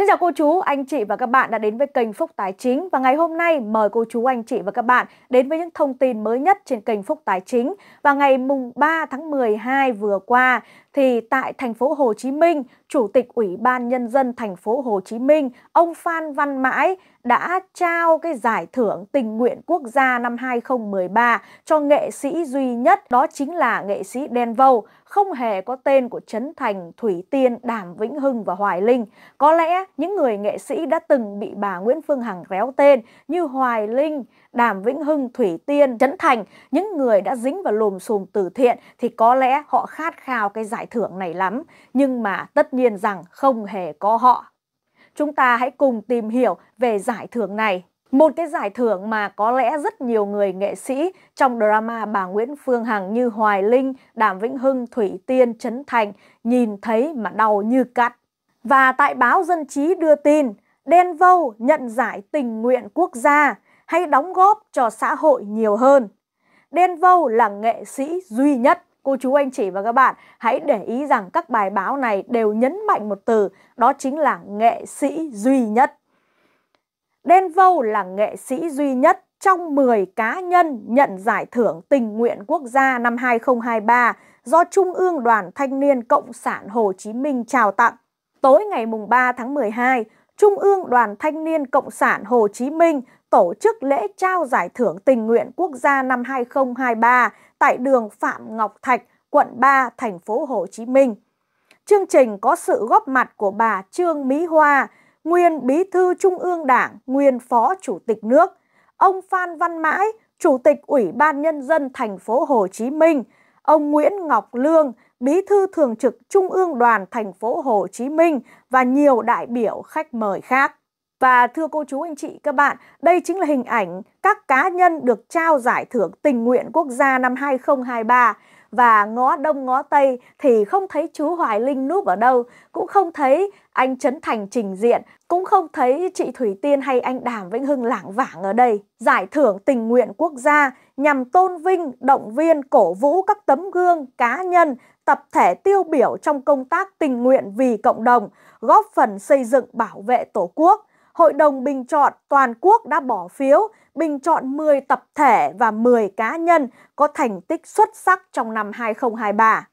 Xin chào cô chú, anh chị và các bạn đã đến với kênh Phúc Tài Chính và ngày hôm nay mời cô chú, anh chị và các bạn đến với những thông tin mới nhất trên kênh Phúc Tài Chính và ngày mùng 3 tháng 12 vừa qua thì tại thành phố Hồ Chí Minh, Chủ tịch Ủy ban Nhân dân thành phố Hồ Chí Minh, ông Phan Văn Mãi đã trao cái giải thưởng tình nguyện quốc gia năm 2013 cho nghệ sĩ duy nhất, đó chính là nghệ sĩ Đen Vâu, không hề có tên của Trấn Thành, Thủy Tiên, Đàm Vĩnh Hưng và Hoài Linh. Có lẽ những người nghệ sĩ đã từng bị bà Nguyễn Phương Hằng réo tên như Hoài Linh, Đàm Vĩnh Hưng, Thủy Tiên, Trấn Thành, những người đã dính vào lùm xùm từ thiện thì có lẽ họ khát khao cái giải giải thưởng này lắm, nhưng mà tất nhiên rằng không hề có họ. Chúng ta hãy cùng tìm hiểu về giải thưởng này. Một cái giải thưởng mà có lẽ rất nhiều người nghệ sĩ trong drama bà Nguyễn Phương Hằng như Hoài Linh, Đàm Vĩnh Hưng, Thủy Tiên, Trấn Thành nhìn thấy mà đau như cắt. Và tại báo Dân trí đưa tin, Đen Vâu nhận giải tình nguyện quốc gia hay đóng góp cho xã hội nhiều hơn. Đen Vâu là nghệ sĩ duy nhất cô chú anh chị và các bạn hãy để ý rằng các bài báo này đều nhấn mạnh một từ, đó chính là nghệ sĩ duy nhất. Đen Vâu là nghệ sĩ duy nhất trong 10 cá nhân nhận giải thưởng tình nguyện quốc gia năm 2023 do Trung ương Đoàn Thanh niên Cộng sản Hồ Chí Minh trao tặng. Tối ngày mùng 3 tháng 12, Trung ương Đoàn Thanh niên Cộng sản Hồ Chí Minh tổ chức lễ trao giải thưởng tình nguyện quốc gia năm 2023 tại đường Phạm Ngọc Thạch, quận 3, thành phố Hồ Chí Minh. Chương trình có sự góp mặt của bà Trương Mỹ Hoa, nguyên Bí thư Trung ương Đảng, nguyên Phó Chủ tịch nước, ông Phan Văn Mãi, Chủ tịch Ủy ban Nhân dân thành phố Hồ Chí Minh, ông Nguyễn Ngọc Lương, Bí thư Thường trực Trung ương Đoàn thành phố Hồ Chí Minh và nhiều đại biểu khách mời khác. Và thưa cô chú anh chị các bạn, đây chính là hình ảnh các cá nhân được trao giải thưởng tình nguyện quốc gia năm 2023 và ngó đông ngó tây thì không thấy chú Hoài Linh núp ở đâu, cũng không thấy anh Trấn Thành trình diện, cũng không thấy chị Thủy Tiên hay anh Đàm Vĩnh Hưng lảng vảng ở đây. Giải thưởng tình nguyện quốc gia nhằm tôn vinh, động viên, cổ vũ các tấm gương cá nhân, tập thể tiêu biểu trong công tác tình nguyện vì cộng đồng, góp phần xây dựng bảo vệ Tổ quốc. Hội đồng bình chọn toàn quốc đã bỏ phiếu bình chọn 10 tập thể và 10 cá nhân có thành tích xuất sắc trong năm 2023.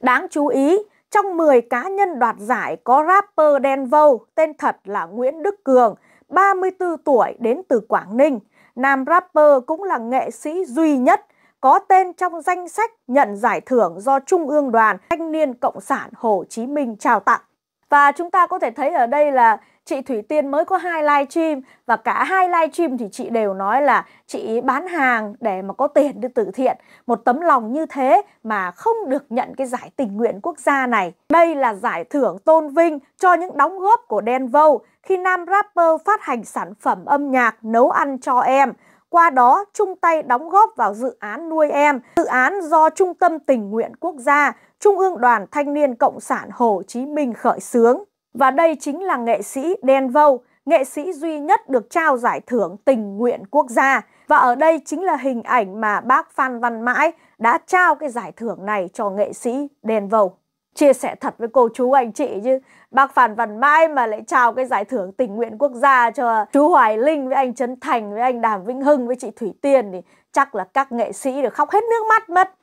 Đáng chú ý, trong 10 cá nhân đoạt giải có rapper Đen Vâu tên thật là Nguyễn Đức Cường, 34 tuổi đến từ Quảng Ninh. Nam rapper cũng là nghệ sĩ duy nhất có tên trong danh sách nhận giải thưởng do Trung ương Đoàn Thanh niên Cộng sản Hồ Chí Minh trao tặng. Và chúng ta có thể thấy ở đây là chị Thủy Tiên mới có hai live stream và cả hai live stream thì chị đều nói là chị bán hàng để mà có tiền đi từ thiện. Một tấm lòng như thế mà không được nhận cái giải tình nguyện quốc gia này. Đây là giải thưởng tôn vinh cho những đóng góp của Đen Vâu khi nam rapper phát hành sản phẩm âm nhạc Nấu ăn cho em qua đó chung tay đóng góp vào dự án Nuôi Em, dự án do Trung tâm Tình nguyện Quốc gia, Trung ương Đoàn Thanh niên Cộng sản Hồ Chí Minh khởi xướng. Và đây chính là nghệ sĩ Dan Vâu, nghệ sĩ duy nhất được trao giải thưởng tình nguyện quốc gia. Và ở đây chính là hình ảnh mà bác Phan Văn Mãi đã trao cái giải thưởng này cho nghệ sĩ Đen Vâu. Chia sẻ thật với cô chú anh chị chứ Bác Phan Văn Mãi mà lại trao cái giải thưởng tình nguyện quốc gia cho chú Hoài Linh với anh Trấn Thành với anh Đàm Vĩnh Hưng với chị Thủy Tiên thì chắc là các nghệ sĩ được khóc hết nước mắt mất.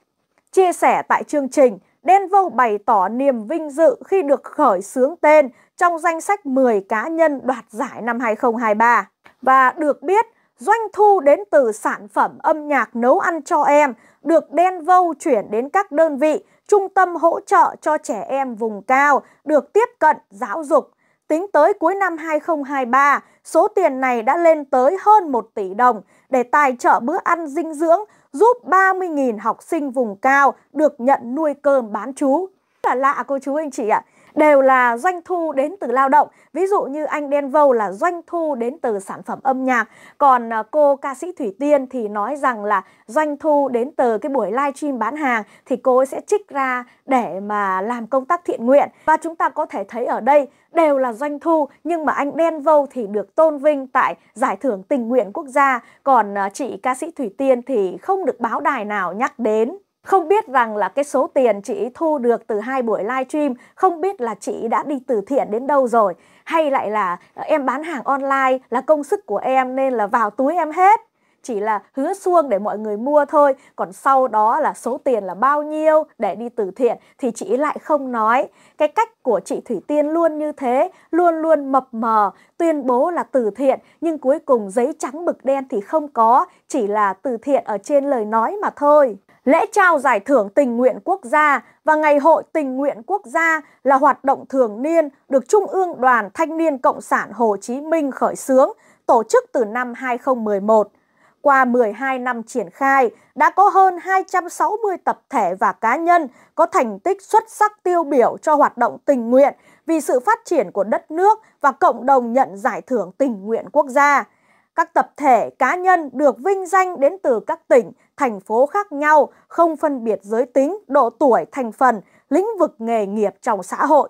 Chia sẻ tại chương trình Denver bày tỏ niềm vinh dự khi được khởi xướng tên trong danh sách 10 cá nhân đoạt giải năm 2023. Và được biết, doanh thu đến từ sản phẩm âm nhạc nấu ăn cho em được Denver chuyển đến các đơn vị trung tâm hỗ trợ cho trẻ em vùng cao được tiếp cận giáo dục. Tính tới cuối năm 2023, số tiền này đã lên tới hơn 1 tỷ đồng để tài trợ bữa ăn dinh dưỡng giúp 30.000 học sinh vùng cao được nhận nuôi cơm bán chú. Là lạ cô chú anh chị ạ. À đều là doanh thu đến từ lao động. Ví dụ như anh Đen Vâu là doanh thu đến từ sản phẩm âm nhạc, còn à, cô ca sĩ Thủy Tiên thì nói rằng là doanh thu đến từ cái buổi live stream bán hàng thì cô ấy sẽ trích ra để mà làm công tác thiện nguyện. Và chúng ta có thể thấy ở đây đều là doanh thu nhưng mà anh Đen Vâu thì được tôn vinh tại giải thưởng tình nguyện quốc gia, còn à, chị ca sĩ Thủy Tiên thì không được báo đài nào nhắc đến không biết rằng là cái số tiền chị thu được từ hai buổi live stream Không biết là chị đã đi từ thiện đến đâu rồi Hay lại là ờ, em bán hàng online là công sức của em nên là vào túi em hết chỉ là hứa xuông để mọi người mua thôi còn sau đó là số tiền là bao nhiêu để đi từ thiện thì chị lại không nói cái cách của chị thủy tiên luôn như thế luôn luôn mập mờ tuyên bố là từ thiện nhưng cuối cùng giấy trắng mực đen thì không có chỉ là từ thiện ở trên lời nói mà thôi Lễ trao giải thưởng tình nguyện quốc gia và Ngày hội tình nguyện quốc gia là hoạt động thường niên được Trung ương Đoàn Thanh niên Cộng sản Hồ Chí Minh khởi xướng, tổ chức từ năm 2011. Qua 12 năm triển khai, đã có hơn 260 tập thể và cá nhân có thành tích xuất sắc tiêu biểu cho hoạt động tình nguyện vì sự phát triển của đất nước và cộng đồng nhận giải thưởng tình nguyện quốc gia các tập thể cá nhân được vinh danh đến từ các tỉnh, thành phố khác nhau, không phân biệt giới tính, độ tuổi, thành phần, lĩnh vực nghề nghiệp trong xã hội.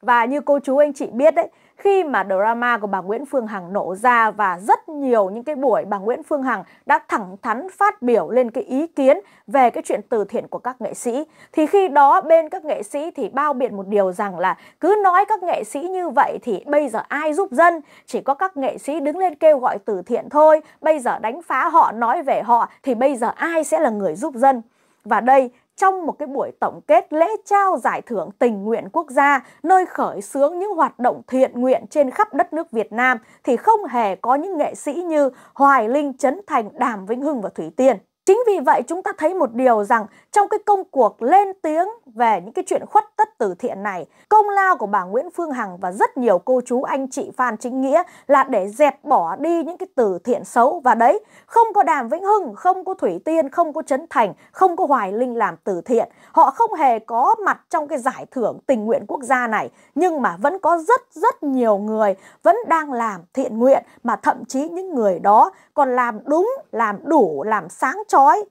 Và như cô chú anh chị biết đấy, khi mà drama của bà Nguyễn Phương Hằng nổ ra và rất nhiều những cái buổi bà Nguyễn Phương Hằng đã thẳng thắn phát biểu lên cái ý kiến về cái chuyện từ thiện của các nghệ sĩ thì khi đó bên các nghệ sĩ thì bao biện một điều rằng là cứ nói các nghệ sĩ như vậy thì bây giờ ai giúp dân chỉ có các nghệ sĩ đứng lên kêu gọi từ thiện thôi bây giờ đánh phá họ nói về họ thì bây giờ ai sẽ là người giúp dân và đây trong một cái buổi tổng kết lễ trao giải thưởng tình nguyện quốc gia nơi khởi xướng những hoạt động thiện nguyện trên khắp đất nước Việt Nam thì không hề có những nghệ sĩ như Hoài Linh, Trấn Thành, Đàm Vĩnh Hưng và Thủy Tiên. Chính vì vậy chúng ta thấy một điều rằng trong cái công cuộc lên tiếng về những cái chuyện khuất tất từ thiện này, công lao của bà Nguyễn Phương Hằng và rất nhiều cô chú anh chị Phan Chính Nghĩa là để dẹp bỏ đi những cái từ thiện xấu và đấy không có Đàm Vĩnh Hưng, không có Thủy Tiên, không có Trấn Thành, không có Hoài Linh làm từ thiện. Họ không hề có mặt trong cái giải thưởng tình nguyện quốc gia này nhưng mà vẫn có rất rất nhiều người vẫn đang làm thiện nguyện mà thậm chí những người đó còn làm đúng, làm đủ, làm sáng chói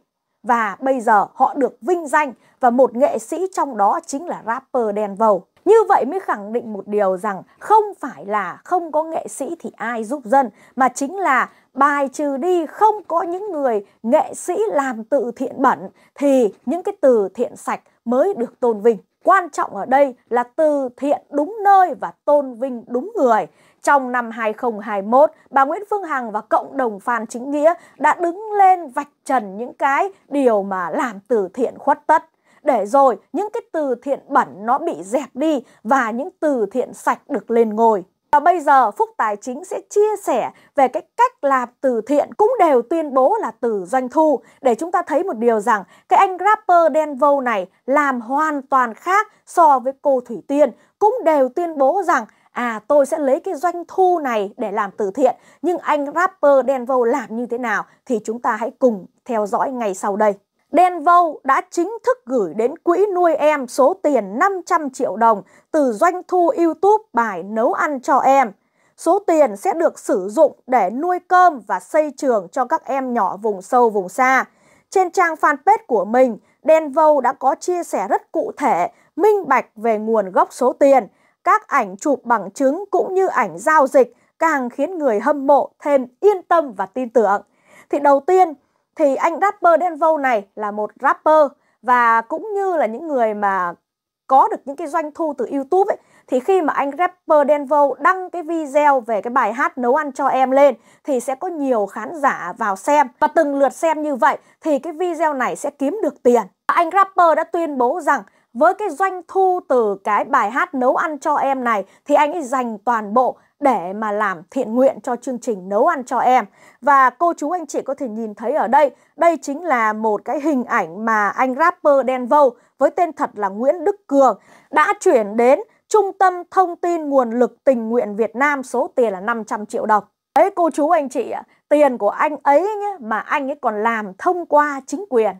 và bây giờ họ được vinh danh và một nghệ sĩ trong đó chính là rapper đen vầu. Như vậy mới khẳng định một điều rằng không phải là không có nghệ sĩ thì ai giúp dân mà chính là bài trừ đi không có những người nghệ sĩ làm từ thiện bẩn thì những cái từ thiện sạch mới được tôn vinh. Quan trọng ở đây là từ thiện đúng nơi và tôn vinh đúng người. Trong năm 2021, bà Nguyễn Phương Hằng và cộng đồng Phan Chính Nghĩa đã đứng lên vạch trần những cái điều mà làm từ thiện khuất tất. Để rồi những cái từ thiện bẩn nó bị dẹp đi và những từ thiện sạch được lên ngôi. Và bây giờ Phúc Tài Chính sẽ chia sẻ về cái cách làm từ thiện cũng đều tuyên bố là từ doanh thu để chúng ta thấy một điều rằng cái anh rapper đen vâu này làm hoàn toàn khác so với cô Thủy Tiên cũng đều tuyên bố rằng à tôi sẽ lấy cái doanh thu này để làm từ thiện nhưng anh rapper Denvo làm như thế nào thì chúng ta hãy cùng theo dõi ngay sau đây. Denvo đã chính thức gửi đến quỹ nuôi em số tiền 500 triệu đồng từ doanh thu YouTube bài nấu ăn cho em. Số tiền sẽ được sử dụng để nuôi cơm và xây trường cho các em nhỏ vùng sâu vùng xa. Trên trang fanpage của mình, Denvo đã có chia sẻ rất cụ thể, minh bạch về nguồn gốc số tiền – các ảnh chụp bằng chứng cũng như ảnh giao dịch càng khiến người hâm mộ thêm yên tâm và tin tưởng. Thì đầu tiên thì anh rapper Denvo này là một rapper và cũng như là những người mà có được những cái doanh thu từ YouTube ấy thì khi mà anh rapper Denvo đăng cái video về cái bài hát nấu ăn cho em lên thì sẽ có nhiều khán giả vào xem và từng lượt xem như vậy thì cái video này sẽ kiếm được tiền. Anh rapper đã tuyên bố rằng với cái doanh thu từ cái bài hát nấu ăn cho em này thì anh ấy dành toàn bộ để mà làm thiện nguyện cho chương trình nấu ăn cho em. Và cô chú anh chị có thể nhìn thấy ở đây, đây chính là một cái hình ảnh mà anh rapper đen vâu với tên thật là Nguyễn Đức Cường đã chuyển đến Trung tâm Thông tin Nguồn lực Tình nguyện Việt Nam số tiền là 500 triệu đồng. Đấy cô chú anh chị ạ, tiền của anh ấy nhé mà anh ấy còn làm thông qua chính quyền.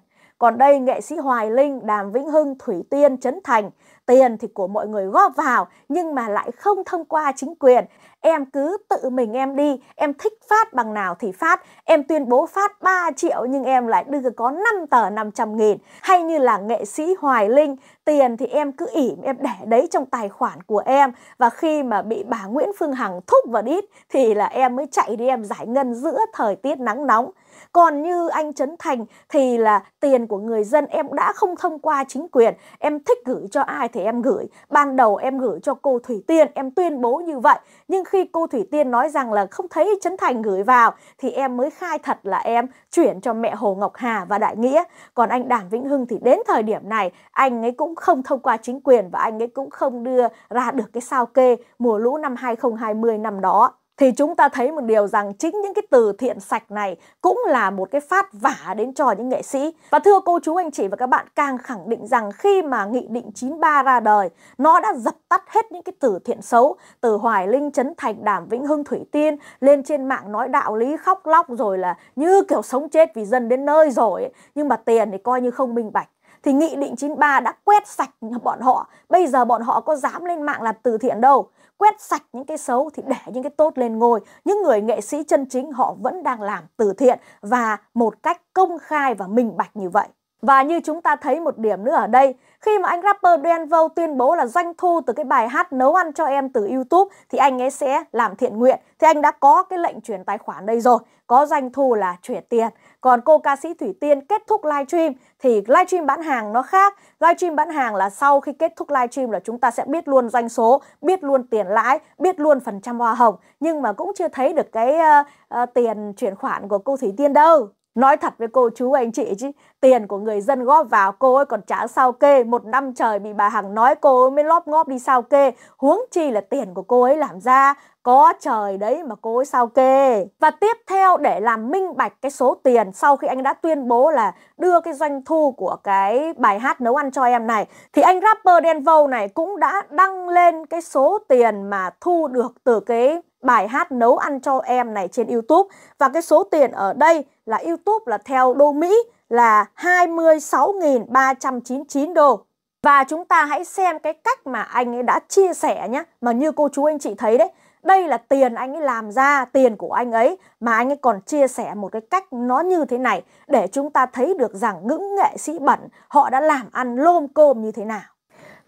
Còn đây nghệ sĩ Hoài Linh, Đàm Vĩnh Hưng, Thủy Tiên, Trấn Thành, tiền thì của mọi người góp vào nhưng mà lại không thông qua chính quyền. Em cứ tự mình em đi, em thích phát bằng nào thì phát. Em tuyên bố phát 3 triệu nhưng em lại đưa có 5 tờ 500 nghìn. Hay như là nghệ sĩ Hoài Linh, tiền thì em cứ ỉm, em để đấy trong tài khoản của em. Và khi mà bị bà Nguyễn Phương Hằng thúc vào đít thì là em mới chạy đi em giải ngân giữa thời tiết nắng nóng còn như anh Trấn Thành thì là tiền của người dân em đã không thông qua chính quyền em thích gửi cho ai thì em gửi ban đầu em gửi cho cô Thủy Tiên em tuyên bố như vậy nhưng khi cô Thủy Tiên nói rằng là không thấy Trấn Thành gửi vào thì em mới khai thật là em chuyển cho mẹ Hồ Ngọc Hà và Đại Nghĩa còn anh Đàm Vĩnh Hưng thì đến thời điểm này anh ấy cũng không thông qua chính quyền và anh ấy cũng không đưa ra được cái sao kê mùa lũ năm 2020 năm đó thì chúng ta thấy một điều rằng chính những cái từ thiện sạch này cũng là một cái phát vả đến cho những nghệ sĩ. Và thưa cô chú anh chị và các bạn càng khẳng định rằng khi mà Nghị định 93 ra đời, nó đã dập tắt hết những cái từ thiện xấu, từ Hoài Linh, Trấn Thành, Đàm Vĩnh Hưng, Thủy Tiên lên trên mạng nói đạo lý khóc lóc rồi là như kiểu sống chết vì dân đến nơi rồi, ấy. nhưng mà tiền thì coi như không minh bạch thì Nghị định 93 đã quét sạch bọn họ. Bây giờ bọn họ có dám lên mạng làm từ thiện đâu quét sạch những cái xấu thì để những cái tốt lên ngôi. Những người nghệ sĩ chân chính họ vẫn đang làm từ thiện và một cách công khai và minh bạch như vậy. Và như chúng ta thấy một điểm nữa ở đây, khi mà anh rapper Đen Vâu tuyên bố là doanh thu từ cái bài hát nấu ăn cho em từ YouTube thì anh ấy sẽ làm thiện nguyện. Thì anh đã có cái lệnh chuyển tài khoản đây rồi, có doanh thu là chuyển tiền. Còn cô ca sĩ Thủy Tiên kết thúc livestream thì livestream bán hàng nó khác. Livestream bán hàng là sau khi kết thúc livestream là chúng ta sẽ biết luôn doanh số, biết luôn tiền lãi, biết luôn phần trăm hoa hồng. Nhưng mà cũng chưa thấy được cái uh, uh, tiền chuyển khoản của cô Thủy Tiên đâu. Nói thật với cô chú anh chị chứ, tiền của người dân góp vào cô ấy còn trả sao kê, một năm trời bị bà Hằng nói cô ấy mới lóp ngóp đi sao kê, huống chi là tiền của cô ấy làm ra, có trời đấy mà cô ấy sao kê. Và tiếp theo để làm minh bạch cái số tiền sau khi anh đã tuyên bố là đưa cái doanh thu của cái bài hát nấu ăn cho em này, thì anh rapper Denvo này cũng đã đăng lên cái số tiền mà thu được từ cái bài hát nấu ăn cho em này trên YouTube và cái số tiền ở đây là YouTube là theo đô Mỹ là 26.399 đô. Và chúng ta hãy xem cái cách mà anh ấy đã chia sẻ nhé. Mà như cô chú anh chị thấy đấy, đây là tiền anh ấy làm ra, tiền của anh ấy mà anh ấy còn chia sẻ một cái cách nó như thế này để chúng ta thấy được rằng những nghệ sĩ bẩn họ đã làm ăn lôm côm như thế nào.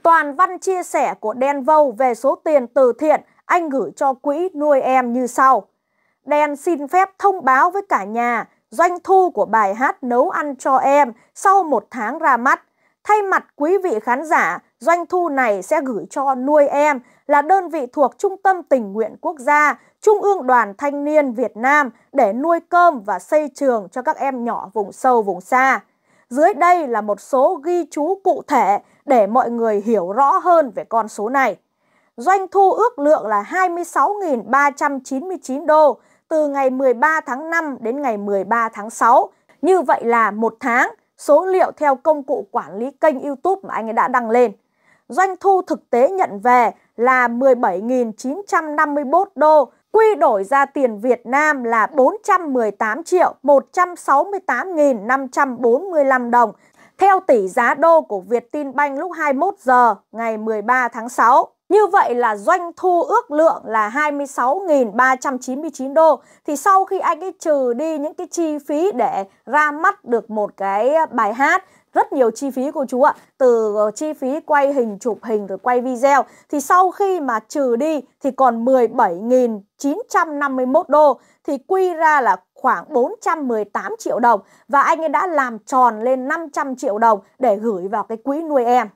Toàn văn chia sẻ của Đen Vâu về số tiền từ thiện anh gửi cho quỹ nuôi em như sau. Đen xin phép thông báo với cả nhà doanh thu của bài hát Nấu ăn cho em sau một tháng ra mắt. Thay mặt quý vị khán giả, doanh thu này sẽ gửi cho Nuôi Em là đơn vị thuộc Trung tâm Tình nguyện Quốc gia, Trung ương Đoàn Thanh niên Việt Nam để nuôi cơm và xây trường cho các em nhỏ vùng sâu vùng xa. Dưới đây là một số ghi chú cụ thể để mọi người hiểu rõ hơn về con số này. Doanh thu ước lượng là 26.399 đô, từ ngày 13 tháng 5 đến ngày 13 tháng 6. Như vậy là một tháng số liệu theo công cụ quản lý kênh YouTube mà anh ấy đã đăng lên. Doanh thu thực tế nhận về là 17.951 đô, quy đổi ra tiền Việt Nam là 418 triệu 168.545 đồng theo tỷ giá đô của Việt Tin Banh lúc 21 giờ ngày 13 tháng 6. Như vậy là doanh thu ước lượng là 26.399 đô. Thì sau khi anh ấy trừ đi những cái chi phí để ra mắt được một cái bài hát rất nhiều chi phí của chú ạ từ ờ, chi phí quay hình chụp hình rồi quay video thì sau khi mà trừ đi thì còn 17.951 đô thì quy ra là khoảng 418 triệu đồng và anh ấy đã làm tròn lên 500 triệu đồng để gửi vào cái quỹ nuôi em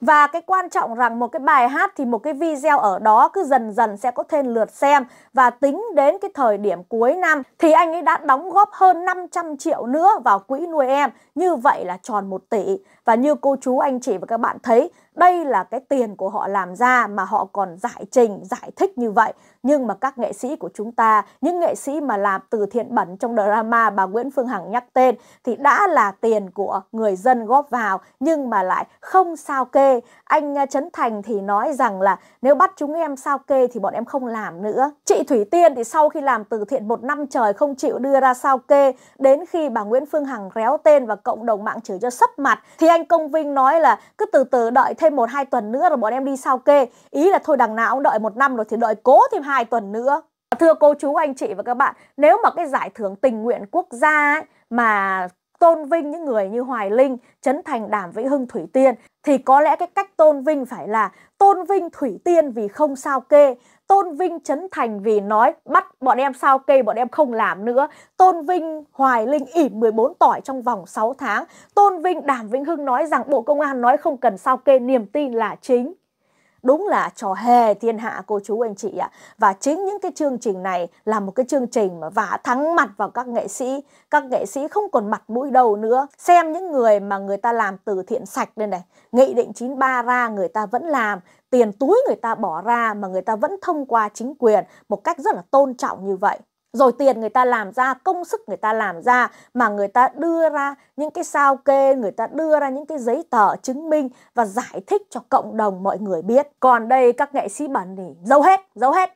và cái quan trọng rằng một cái bài hát thì một cái video ở đó cứ dần dần sẽ có thêm lượt xem và tính đến cái thời điểm cuối năm thì anh ấy đã đóng góp hơn 500 triệu nữa vào quỹ nuôi em. Như vậy là tròn 1 tỷ. Và như cô chú anh chị và các bạn thấy, đây là cái tiền của họ làm ra mà họ còn giải trình, giải thích như vậy nhưng mà các nghệ sĩ của chúng ta, những nghệ sĩ mà làm từ thiện bẩn trong drama bà Nguyễn Phương Hằng nhắc tên thì đã là tiền của người dân góp vào nhưng mà lại không sao kê. Anh à, Trấn Thành thì nói rằng là nếu bắt chúng em sao kê thì bọn em không làm nữa. Chị Thủy Tiên thì sau khi làm từ thiện một năm trời không chịu đưa ra sao kê đến khi bà Nguyễn Phương Hằng réo tên và cộng đồng mạng chửi cho sấp mặt thì anh Công Vinh nói là cứ từ từ đợi thêm một hai tuần nữa rồi bọn em đi sao kê. Ý là thôi đằng nào cũng đợi một năm rồi thì đợi cố thêm 2 tuần nữa. Thưa cô chú anh chị và các bạn, nếu mà cái giải thưởng tình nguyện quốc gia ấy, mà tôn vinh những người như Hoài Linh, Trấn Thành, Đàm Vĩnh Hưng, Thủy Tiên thì có lẽ cái cách tôn vinh phải là tôn vinh Thủy Tiên vì không sao kê, tôn vinh Trấn Thành vì nói bắt bọn em sao kê bọn em không làm nữa, tôn vinh Hoài Linh ỉm 14 tỏi trong vòng 6 tháng, tôn vinh Đàm Vĩnh Hưng nói rằng Bộ Công an nói không cần sao kê niềm tin là chính đúng là trò hề thiên hạ cô chú anh chị ạ. Và chính những cái chương trình này là một cái chương trình mà vả thắng mặt vào các nghệ sĩ, các nghệ sĩ không còn mặt mũi đâu nữa. Xem những người mà người ta làm từ thiện sạch lên này, nghị định 93 ra người ta vẫn làm, tiền túi người ta bỏ ra mà người ta vẫn thông qua chính quyền một cách rất là tôn trọng như vậy rồi tiền người ta làm ra công sức người ta làm ra mà người ta đưa ra những cái sao kê người ta đưa ra những cái giấy tờ chứng minh và giải thích cho cộng đồng mọi người biết còn đây các nghệ sĩ bẩn thì giấu hết giấu hết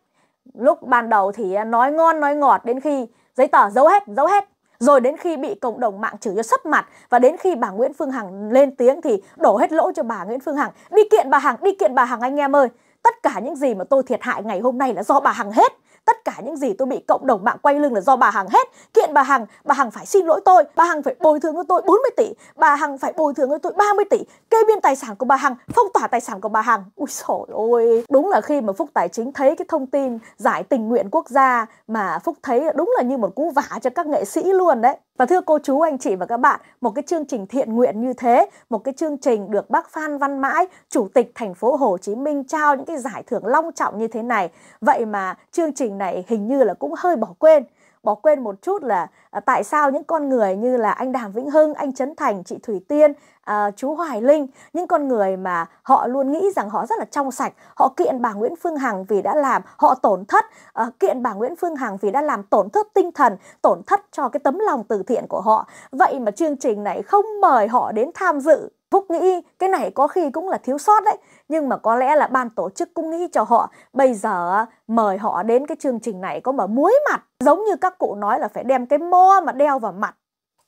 lúc ban đầu thì à, nói ngon nói ngọt đến khi giấy tờ giấu hết giấu hết rồi đến khi bị cộng đồng mạng chửi cho sấp mặt và đến khi bà Nguyễn Phương Hằng lên tiếng thì đổ hết lỗi cho bà Nguyễn Phương Hằng đi kiện bà Hằng đi kiện bà Hằng anh em ơi tất cả những gì mà tôi thiệt hại ngày hôm nay là do bà Hằng hết tất cả những gì tôi bị cộng đồng mạng quay lưng là do bà Hằng hết kiện bà Hằng bà Hằng phải xin lỗi tôi bà Hằng phải bồi thường cho tôi 40 tỷ bà Hằng phải bồi thường cho tôi 30 tỷ kê biên tài sản của bà Hằng phong tỏa tài sản của bà Hằng ui sổ ôi đúng là khi mà Phúc Tài chính thấy cái thông tin giải tình nguyện quốc gia mà Phúc thấy đúng là như một cú vả cho các nghệ sĩ luôn đấy và thưa cô chú anh chị và các bạn một cái chương trình thiện nguyện như thế một cái chương trình được bác Phan Văn Mãi chủ tịch thành phố Hồ Chí Minh trao những cái giải thưởng long trọng như thế này vậy mà chương trình trình này hình như là cũng hơi bỏ quên bỏ quên một chút là à, tại sao những con người như là anh Đàm Vĩnh Hưng, anh Trấn Thành, chị Thủy Tiên, à, chú Hoài Linh, những con người mà họ luôn nghĩ rằng họ rất là trong sạch, họ kiện bà Nguyễn Phương Hằng vì đã làm họ tổn thất, à, kiện bà Nguyễn Phương Hằng vì đã làm tổn thất tinh thần, tổn thất cho cái tấm lòng từ thiện của họ. Vậy mà chương trình này không mời họ đến tham dự Phúc nghĩ cái này có khi cũng là thiếu sót đấy Nhưng mà có lẽ là ban tổ chức cũng nghĩ cho họ Bây giờ mời họ đến cái chương trình này có mà muối mặt Giống như các cụ nói là phải đem cái mo mà đeo vào mặt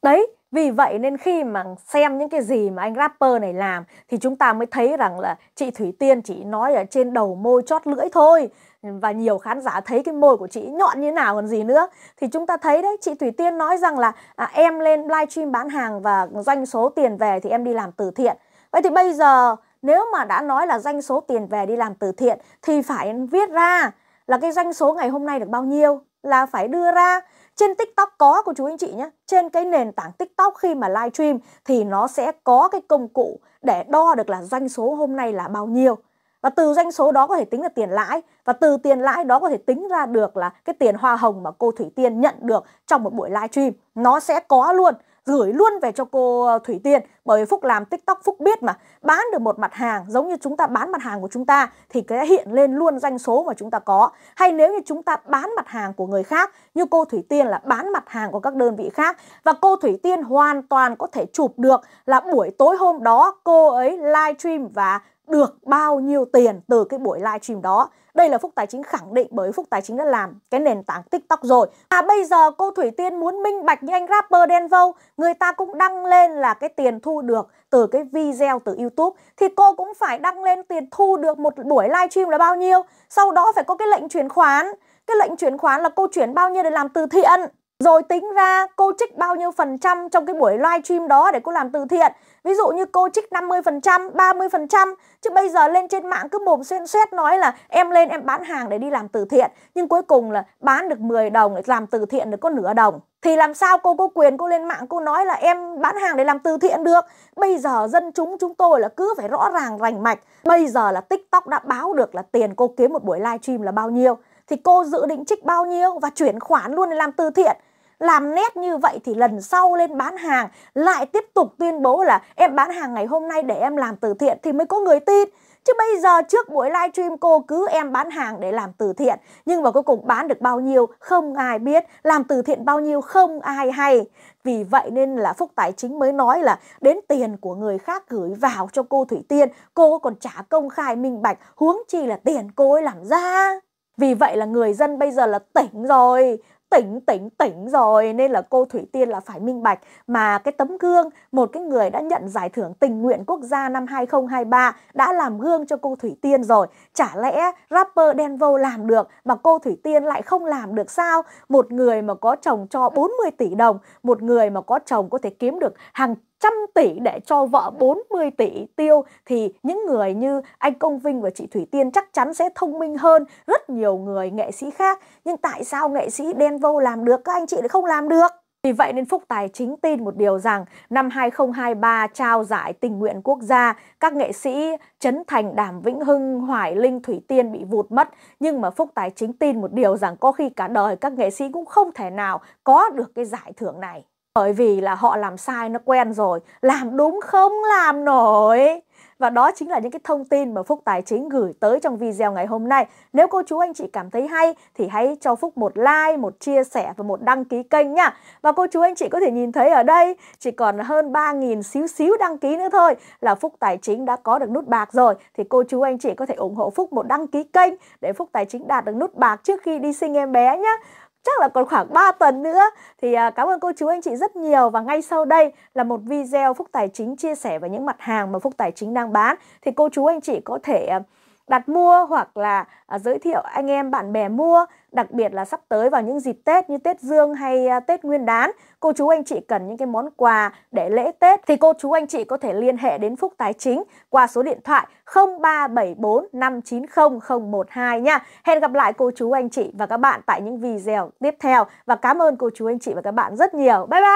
Đấy vì vậy nên khi mà xem những cái gì mà anh rapper này làm thì chúng ta mới thấy rằng là chị Thủy Tiên chỉ nói ở trên đầu môi chót lưỡi thôi và nhiều khán giả thấy cái môi của chị nhọn như nào còn gì nữa thì chúng ta thấy đấy chị Thủy Tiên nói rằng là à, em lên livestream bán hàng và doanh số tiền về thì em đi làm từ thiện. Vậy thì bây giờ nếu mà đã nói là doanh số tiền về đi làm từ thiện thì phải viết ra là cái doanh số ngày hôm nay được bao nhiêu là phải đưa ra trên tiktok có cô chú anh chị nhé trên cái nền tảng tiktok khi mà live stream thì nó sẽ có cái công cụ để đo được là doanh số hôm nay là bao nhiêu và từ doanh số đó có thể tính là tiền lãi và từ tiền lãi đó có thể tính ra được là cái tiền hoa hồng mà cô Thủy Tiên nhận được trong một buổi live stream nó sẽ có luôn gửi luôn về cho cô ờ, Thủy Tiên bởi vì Phúc làm TikTok Phúc biết mà bán được một mặt hàng giống như chúng ta bán mặt hàng của chúng ta thì cái hiện lên luôn doanh số mà chúng ta có hay nếu như chúng ta bán mặt hàng của người khác như cô Thủy Tiên là bán mặt hàng của các đơn vị khác và cô Thủy Tiên hoàn toàn có thể chụp được là buổi tối hôm đó cô ấy live stream và được bao nhiêu tiền từ cái buổi live stream đó. Đây là Phúc Tài Chính khẳng định bởi Phúc Tài Chính đã làm cái nền tảng TikTok rồi. À bây giờ cô Thủy Tiên muốn minh bạch như anh rapper đen vâu, người ta cũng đăng lên là cái tiền thu được từ cái video từ YouTube thì cô cũng phải đăng lên tiền thu được một buổi live stream là bao nhiêu. Sau đó phải có cái lệnh chuyển khoản. Cái lệnh chuyển khoản là cô chuyển bao nhiêu để làm từ thiện rồi tính ra cô trích bao nhiêu phần trăm trong cái buổi live stream đó để cô làm từ thiện Ví dụ như cô trích 50%, 30% Chứ bây giờ lên trên mạng cứ mồm xuyên xuyết nói là em lên em bán hàng để đi làm từ thiện Nhưng cuối cùng là bán được 10 đồng để làm từ thiện được có nửa đồng Thì làm sao cô có quyền cô lên mạng cô nói là em bán hàng để làm từ thiện được Bây giờ dân chúng chúng tôi là cứ phải rõ ràng rành mạch Bây giờ là TikTok đã báo được là tiền cô kiếm một buổi live stream là bao nhiêu thì cô dự định trích bao nhiêu và chuyển khoản luôn để làm từ thiện làm nét như vậy thì lần sau lên bán hàng lại tiếp tục tuyên bố là em bán hàng ngày hôm nay để em làm từ thiện thì mới có người tin chứ bây giờ trước buổi livestream cô cứ em bán hàng để làm từ thiện nhưng mà cuối cùng bán được bao nhiêu không ai biết làm từ thiện bao nhiêu không ai hay vì vậy nên là Phúc Tài Chính mới nói là đến tiền của người khác gửi vào cho cô Thủy Tiên cô còn trả công khai minh bạch huống chi là tiền cô ấy làm ra vì vậy là người dân bây giờ là tỉnh rồi, tỉnh tỉnh tỉnh rồi nên là cô Thủy Tiên là phải minh bạch mà cái tấm gương một cái người đã nhận giải thưởng tình nguyện quốc gia năm 2023 đã làm gương cho cô Thủy Tiên rồi chả lẽ rapper Denvo làm được mà cô Thủy Tiên lại không làm được sao một người mà có chồng cho 40 tỷ đồng một người mà có chồng có thể kiếm được hàng 100 tỷ để cho vợ 40 tỷ tiêu thì những người như anh Công Vinh và chị Thủy Tiên chắc chắn sẽ thông minh hơn rất nhiều người nghệ sĩ khác. Nhưng tại sao nghệ sĩ đen vô làm được các anh chị lại không làm được? Vì vậy nên Phúc Tài chính tin một điều rằng năm 2023 trao giải tình nguyện quốc gia, các nghệ sĩ Trấn Thành, Đàm Vĩnh Hưng, Hoài Linh, Thủy Tiên bị vụt mất. Nhưng mà Phúc Tài chính tin một điều rằng có khi cả đời các nghệ sĩ cũng không thể nào có được cái giải thưởng này bởi vì là họ làm sai nó quen rồi làm đúng không làm nổi và đó chính là những cái thông tin mà Phúc Tài Chính gửi tới trong video ngày hôm nay. Nếu cô chú anh chị cảm thấy hay thì hãy cho Phúc một like, một chia sẻ và một đăng ký kênh nhá. Và cô chú anh chị có thể nhìn thấy ở đây chỉ còn hơn 3.000 xíu xíu đăng ký nữa thôi là Phúc Tài Chính đã có được nút bạc rồi. Thì cô chú anh chị có thể ủng hộ Phúc một đăng ký kênh để Phúc Tài Chính đạt được nút bạc trước khi đi sinh em bé nhé chắc là còn khoảng 3 tuần nữa thì à, cảm ơn cô chú anh chị rất nhiều và ngay sau đây là một video Phúc Tài Chính chia sẻ về những mặt hàng mà Phúc Tài Chính đang bán thì cô chú anh chị có thể à, đặt mua hoặc là à, giới thiệu anh em bạn bè mua đặc biệt là sắp tới vào những dịp Tết như Tết Dương hay à, Tết Nguyên đán, cô chú anh chị cần những cái món quà để lễ Tết thì cô chú anh chị có thể liên hệ đến Phúc Tài Chính qua số điện thoại 0374590012 nha. Hẹn gặp lại cô chú anh chị và các bạn tại những video tiếp theo và cảm ơn cô chú anh chị và các bạn rất nhiều. Bye bye.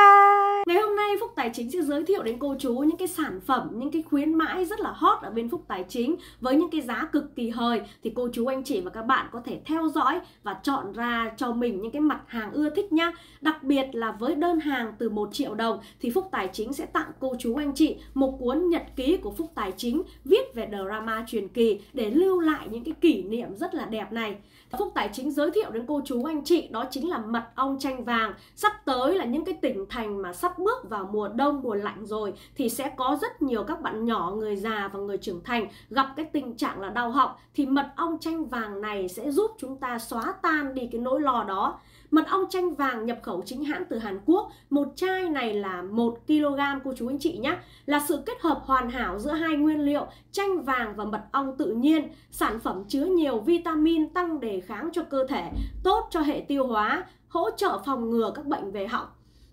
Ngày hôm nay Phúc Tài Chính sẽ giới thiệu đến cô chú những cái sản phẩm, những cái khuyến mãi rất là hot ở bên Phúc Tài Chính với những cái giá cực kỳ hời thì cô chú anh chị và các bạn có thể theo dõi và chọn ra cho mình những cái mặt hàng ưa thích nhá. Đặc biệt là với đơn hàng từ 1 triệu đồng thì Phúc Tài Chính sẽ tặng cô chú anh chị một cuốn nhật ký của Phúc Tài Chính viết về drama truyền kỳ để lưu lại những cái kỷ niệm rất là đẹp này. Phúc Tài Chính giới thiệu đến cô chú anh chị đó chính là mật ong chanh vàng. Sắp tới là những cái tỉnh thành mà sắp bước vào mùa đông, mùa lạnh rồi thì sẽ có rất nhiều các bạn nhỏ, người già và người trưởng thành gặp cái tình trạng là đau họng thì mật ong chanh vàng này sẽ giúp chúng ta xóa tan tan đi cái nỗi lo đó mật ong chanh vàng nhập khẩu chính hãng từ Hàn Quốc một chai này là 1 kg cô chú anh chị nhé là sự kết hợp hoàn hảo giữa hai nguyên liệu chanh vàng và mật ong tự nhiên sản phẩm chứa nhiều vitamin tăng đề kháng cho cơ thể tốt cho hệ tiêu hóa hỗ trợ phòng ngừa các bệnh về họng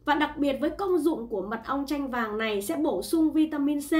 và đặc biệt với công dụng của mật ong chanh vàng này sẽ bổ sung vitamin C,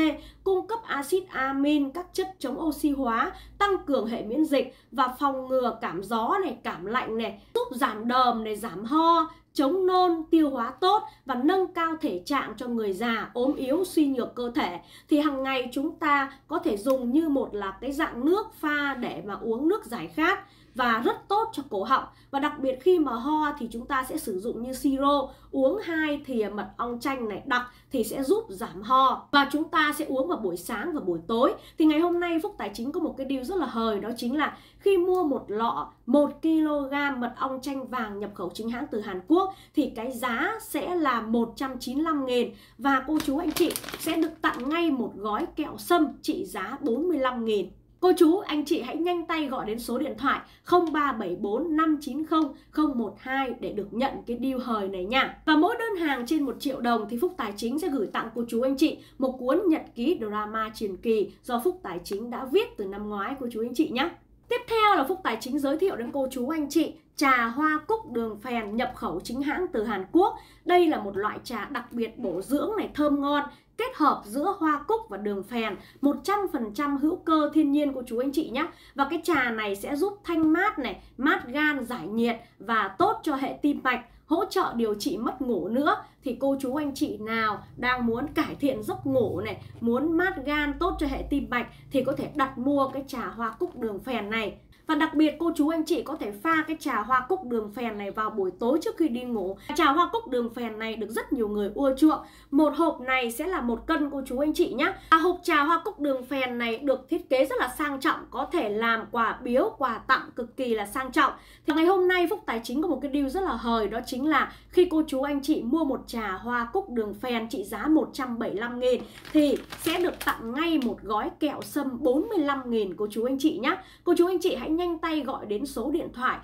cung cấp axit amin, các chất chống oxy hóa, tăng cường hệ miễn dịch và phòng ngừa cảm gió này, cảm lạnh này, giúp giảm đờm này, giảm ho, chống nôn, tiêu hóa tốt và nâng cao thể trạng cho người già, ốm yếu, suy nhược cơ thể thì hàng ngày chúng ta có thể dùng như một là cái dạng nước pha để mà uống nước giải khát và rất tốt cho cổ họng và đặc biệt khi mà ho thì chúng ta sẽ sử dụng như siro uống hai thìa mật ong chanh này đặc thì sẽ giúp giảm ho và chúng ta sẽ uống vào buổi sáng và buổi tối thì ngày hôm nay Phúc Tài Chính có một cái điều rất là hời đó chính là khi mua một lọ 1 kg mật ong chanh vàng nhập khẩu chính hãng từ Hàn Quốc thì cái giá sẽ là 195 nghìn và cô chú anh chị sẽ được tặng ngay một gói kẹo sâm trị giá 45 nghìn Cô chú, anh chị hãy nhanh tay gọi đến số điện thoại 0374 590 012 để được nhận cái deal hời này nha. Và mỗi đơn hàng trên 1 triệu đồng thì Phúc Tài Chính sẽ gửi tặng cô chú anh chị một cuốn nhật ký drama truyền kỳ do Phúc Tài Chính đã viết từ năm ngoái cô chú anh chị nhé. Tiếp theo là Phúc Tài Chính giới thiệu đến cô chú anh chị trà hoa cúc đường phèn nhập khẩu chính hãng từ Hàn Quốc. Đây là một loại trà đặc biệt bổ dưỡng này thơm ngon, kết hợp giữa hoa cúc và đường phèn 100% hữu cơ thiên nhiên của chú anh chị nhé và cái trà này sẽ giúp thanh mát này mát gan giải nhiệt và tốt cho hệ tim mạch hỗ trợ điều trị mất ngủ nữa thì cô chú anh chị nào đang muốn cải thiện giấc ngủ này muốn mát gan tốt cho hệ tim mạch thì có thể đặt mua cái trà hoa cúc đường phèn này và đặc biệt cô chú anh chị có thể pha cái trà hoa cúc đường phèn này vào buổi tối trước khi đi ngủ. Trà hoa cúc đường phèn này được rất nhiều người ưa chuộng. Một hộp này sẽ là một cân cô chú anh chị nhé. À, hộp trà hoa cúc đường phèn này được thiết kế rất là sang trọng, có thể làm quà biếu, quà tặng cực kỳ là sang trọng. Thì ngày hôm nay Phúc Tài Chính có một cái deal rất là hời đó chính là khi cô chú anh chị mua một trà hoa cúc đường phèn trị giá 175 nghìn thì sẽ được tặng ngay một gói kẹo sâm 45 nghìn cô chú anh chị nhé. Cô chú anh chị hãy nhanh tay gọi đến số điện thoại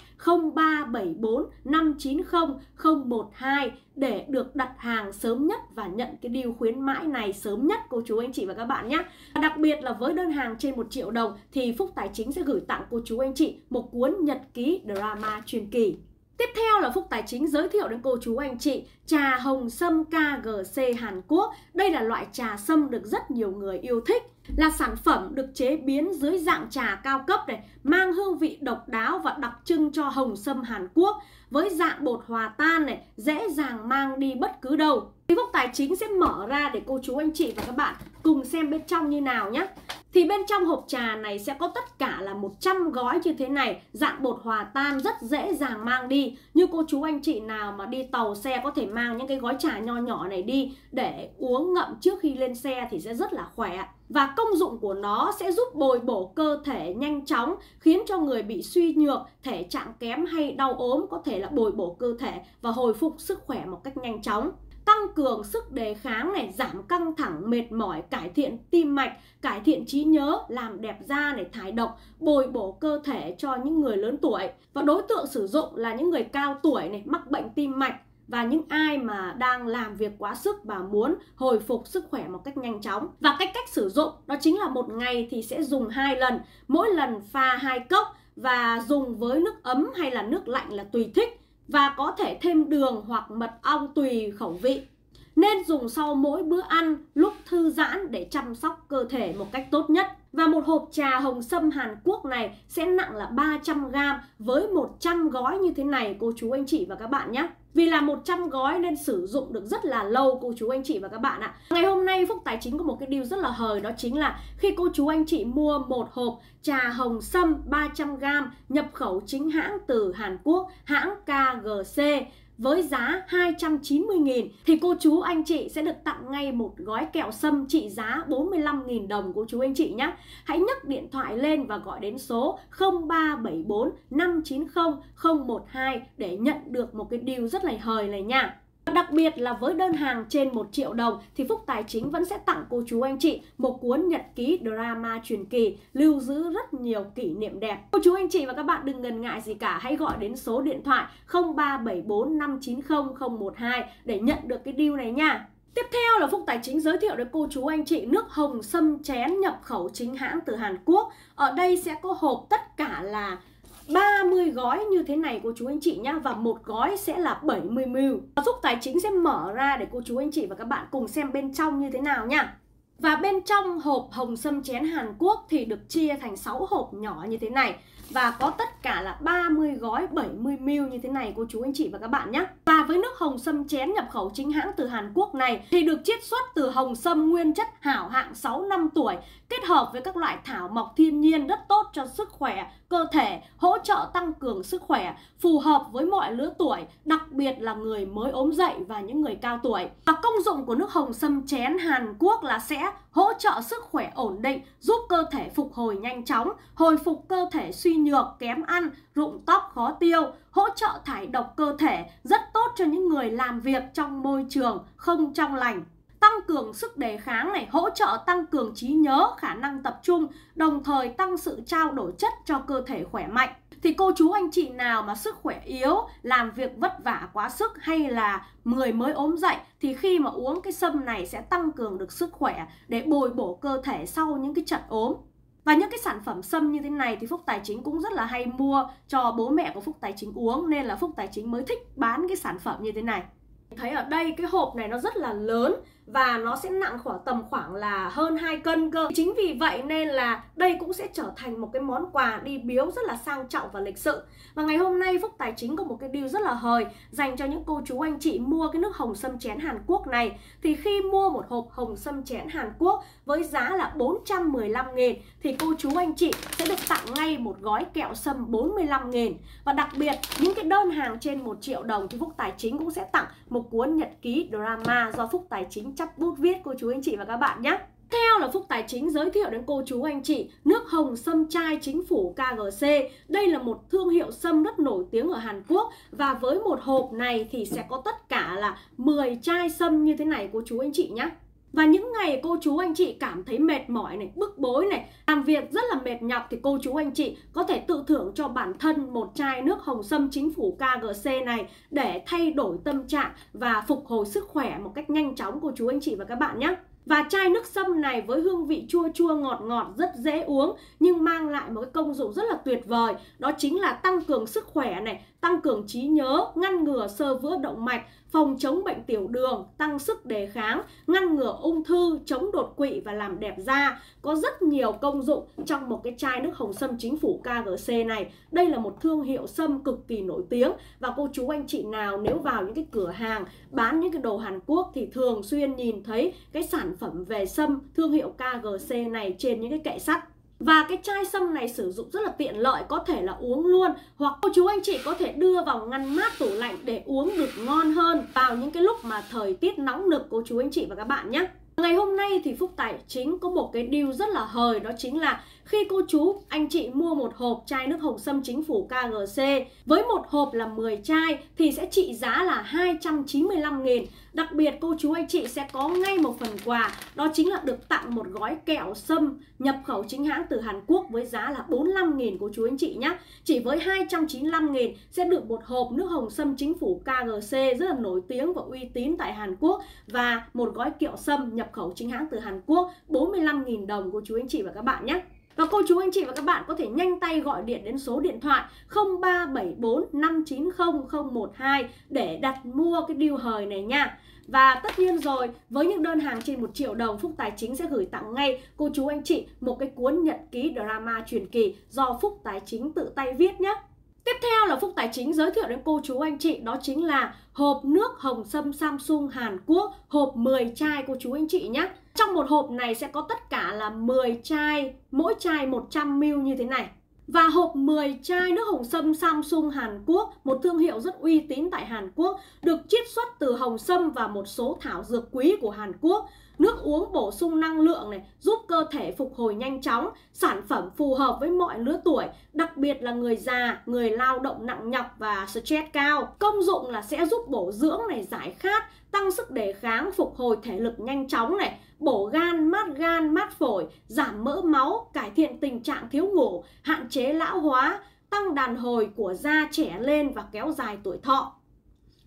0374 590 012 để được đặt hàng sớm nhất và nhận cái điều khuyến mãi này sớm nhất cô chú anh chị và các bạn nhé. Đặc biệt là với đơn hàng trên 1 triệu đồng thì Phúc Tài Chính sẽ gửi tặng cô chú anh chị một cuốn nhật ký drama truyền kỳ. Tiếp theo là Phúc Tài Chính giới thiệu đến cô chú anh chị trà hồng sâm KGC Hàn Quốc. Đây là loại trà sâm được rất nhiều người yêu thích. Là sản phẩm được chế biến dưới dạng trà cao cấp này, mang hương vị độc đáo và đặc trưng cho hồng sâm Hàn Quốc. Với dạng bột hòa tan này, dễ dàng mang đi bất cứ đâu. thì Phúc Tài Chính sẽ mở ra để cô chú anh chị và các bạn cùng xem bên trong như nào nhé thì bên trong hộp trà này sẽ có tất cả là 100 gói như thế này dạng bột hòa tan rất dễ dàng mang đi như cô chú anh chị nào mà đi tàu xe có thể mang những cái gói trà nho nhỏ này đi để uống ngậm trước khi lên xe thì sẽ rất là khỏe và công dụng của nó sẽ giúp bồi bổ cơ thể nhanh chóng khiến cho người bị suy nhược thể trạng kém hay đau ốm có thể là bồi bổ cơ thể và hồi phục sức khỏe một cách nhanh chóng tăng cường sức đề kháng này, giảm căng thẳng, mệt mỏi, cải thiện tim mạch, cải thiện trí nhớ, làm đẹp da này, thải độc, bồi bổ cơ thể cho những người lớn tuổi. Và đối tượng sử dụng là những người cao tuổi này, mắc bệnh tim mạch, và những ai mà đang làm việc quá sức và muốn hồi phục sức khỏe một cách nhanh chóng. Và cách cách sử dụng đó chính là một ngày thì sẽ dùng hai lần, mỗi lần pha hai cốc và dùng với nước ấm hay là nước lạnh là tùy thích và có thể thêm đường hoặc mật ong tùy khẩu vị. Nên dùng sau mỗi bữa ăn lúc thư giãn để chăm sóc cơ thể một cách tốt nhất. Và một hộp trà hồng sâm Hàn Quốc này sẽ nặng là 300g với 100 gói như thế này cô chú anh chị và các bạn nhé. Vì là 100 gói nên sử dụng được rất là lâu cô chú anh chị và các bạn ạ. Ngày hôm nay Phúc Tài chính có một cái điều rất là hời đó chính là khi cô chú anh chị mua một hộp trà hồng sâm 300g nhập khẩu chính hãng từ Hàn Quốc, hãng KGC với giá 290.000 thì cô chú anh chị sẽ được tặng ngay một gói kẹo sâm trị giá 45.000 đồng cô chú anh chị nhé. Hãy nhấc điện thoại lên và gọi đến số 0374 590 012 để nhận được một cái điều rất là hời này nha. Đặc biệt là với đơn hàng trên 1 triệu đồng thì Phúc Tài Chính vẫn sẽ tặng cô chú anh chị một cuốn nhật ký drama truyền kỳ lưu giữ rất nhiều kỷ niệm đẹp. Cô chú anh chị và các bạn đừng ngần ngại gì cả, hãy gọi đến số điện thoại 0374 590 012 để nhận được cái deal này nha. Tiếp theo là Phúc Tài Chính giới thiệu đến cô chú anh chị nước hồng sâm chén nhập khẩu chính hãng từ Hàn Quốc. Ở đây sẽ có hộp tất cả là 30 gói như thế này cô chú anh chị nhá và một gói sẽ là 70 ml. Giáo dục tài chính sẽ mở ra để cô chú anh chị và các bạn cùng xem bên trong như thế nào nhá. Và bên trong hộp hồng sâm chén Hàn Quốc thì được chia thành 6 hộp nhỏ như thế này và có tất cả là 30 gói 70 ml như thế này cô chú anh chị và các bạn nhé. Và với nước hồng sâm chén nhập khẩu chính hãng từ Hàn Quốc này thì được chiết xuất từ hồng sâm nguyên chất hảo hạng 6 năm tuổi kết hợp với các loại thảo mộc thiên nhiên rất tốt cho sức khỏe, cơ thể, hỗ trợ tăng cường sức khỏe, phù hợp với mọi lứa tuổi, đặc biệt là người mới ốm dậy và những người cao tuổi. Và công dụng của nước hồng sâm chén Hàn Quốc là sẽ hỗ trợ sức khỏe ổn định, giúp cơ thể phục hồi nhanh chóng, hồi phục cơ thể suy nhược, kém ăn, rụng tóc khó tiêu, hỗ trợ thải độc cơ thể, rất tốt cho những người làm việc trong môi trường không trong lành tăng cường sức đề kháng này, hỗ trợ tăng cường trí nhớ, khả năng tập trung, đồng thời tăng sự trao đổi chất cho cơ thể khỏe mạnh. Thì cô chú anh chị nào mà sức khỏe yếu, làm việc vất vả quá sức hay là người mới ốm dậy thì khi mà uống cái sâm này sẽ tăng cường được sức khỏe để bồi bổ cơ thể sau những cái trận ốm. Và những cái sản phẩm sâm như thế này thì Phúc Tài Chính cũng rất là hay mua cho bố mẹ của Phúc Tài Chính uống nên là Phúc Tài Chính mới thích bán cái sản phẩm như thế này. Thấy ở đây cái hộp này nó rất là lớn và nó sẽ nặng khoảng tầm khoảng là hơn 2 cân cơ. Chính vì vậy nên là đây cũng sẽ trở thành một cái món quà đi biếu rất là sang trọng và lịch sự. Và ngày hôm nay Phúc Tài Chính có một cái deal rất là hời dành cho những cô chú anh chị mua cái nước hồng sâm chén Hàn Quốc này thì khi mua một hộp hồng sâm chén Hàn Quốc với giá là 415 nghìn thì cô chú anh chị sẽ được tặng ngay một gói kẹo sâm 45 nghìn Và đặc biệt những cái đơn hàng trên 1 triệu đồng thì Phúc Tài Chính cũng sẽ tặng một cuốn nhật ký drama do Phúc Tài Chính chắp bút viết cô chú anh chị và các bạn nhé. Theo là Phúc Tài Chính giới thiệu đến cô chú anh chị nước hồng sâm chai chính phủ KGC. Đây là một thương hiệu sâm rất nổi tiếng ở Hàn Quốc và với một hộp này thì sẽ có tất cả là 10 chai sâm như thế này cô chú anh chị nhé. Và những ngày cô chú anh chị cảm thấy mệt mỏi này, bức bối này, làm việc rất là mệt nhọc thì cô chú anh chị có thể tự thưởng cho bản thân một chai nước hồng sâm chính phủ KGC này để thay đổi tâm trạng và phục hồi sức khỏe một cách nhanh chóng cô chú anh chị và các bạn nhé. Và chai nước sâm này với hương vị chua chua ngọt ngọt rất dễ uống nhưng mang lại một cái công dụng rất là tuyệt vời đó chính là tăng cường sức khỏe này, tăng cường trí nhớ, ngăn ngừa sơ vữa động mạch, phòng chống bệnh tiểu đường, tăng sức đề kháng, ngăn ngừa ung thư, chống đột quỵ và làm đẹp da. Có rất nhiều công dụng trong một cái chai nước hồng sâm chính phủ KGC này. Đây là một thương hiệu sâm cực kỳ nổi tiếng và cô chú anh chị nào nếu vào những cái cửa hàng bán những cái đồ Hàn Quốc thì thường xuyên nhìn thấy cái sản phẩm về sâm thương hiệu KGC này trên những cái kệ sắt và cái chai sâm này sử dụng rất là tiện lợi, có thể là uống luôn hoặc cô chú anh chị có thể đưa vào ngăn mát tủ lạnh để uống được ngon hơn vào những cái lúc mà thời tiết nóng nực cô chú anh chị và các bạn nhé. Ngày hôm nay thì Phúc Tài Chính có một cái điều rất là hời đó chính là khi cô chú, anh chị mua một hộp chai nước hồng sâm chính phủ KGC với một hộp là 10 chai thì sẽ trị giá là 295 nghìn Đặc biệt cô chú anh chị sẽ có ngay một phần quà đó chính là được tặng một gói kẹo sâm nhập khẩu chính hãng từ Hàn Quốc với giá là 45 nghìn cô chú anh chị nhé. Chỉ với 295 nghìn sẽ được một hộp nước hồng sâm chính phủ KGC rất là nổi tiếng và uy tín tại Hàn Quốc và một gói kẹo sâm nhập khẩu chính hãng từ Hàn Quốc 45 nghìn đồng cô chú anh chị và các bạn nhé. Và cô chú anh chị và các bạn có thể nhanh tay gọi điện đến số điện thoại 0374 590 để đặt mua cái điều hời này nha. Và tất nhiên rồi, với những đơn hàng trên 1 triệu đồng, Phúc Tài Chính sẽ gửi tặng ngay cô chú anh chị một cái cuốn nhật ký drama truyền kỳ do Phúc Tài Chính tự tay viết nhé. Tiếp theo là Phúc Tài Chính giới thiệu đến cô chú anh chị đó chính là hộp nước hồng sâm Samsung Hàn Quốc, hộp 10 chai cô chú anh chị nhé. Trong một hộp này sẽ có tất cả là 10 chai, mỗi chai 100ml như thế này. Và hộp 10 chai nước hồng sâm Samsung Hàn Quốc, một thương hiệu rất uy tín tại Hàn Quốc, được chiết xuất từ hồng sâm và một số thảo dược quý của Hàn Quốc nước uống bổ sung năng lượng này, giúp cơ thể phục hồi nhanh chóng, sản phẩm phù hợp với mọi lứa tuổi, đặc biệt là người già, người lao động nặng nhọc và stress cao. Công dụng là sẽ giúp bổ dưỡng này, giải khát, tăng sức đề kháng, phục hồi thể lực nhanh chóng này, bổ gan, mát gan, mát phổi, giảm mỡ máu, cải thiện tình trạng thiếu ngủ, hạn chế lão hóa, tăng đàn hồi của da trẻ lên và kéo dài tuổi thọ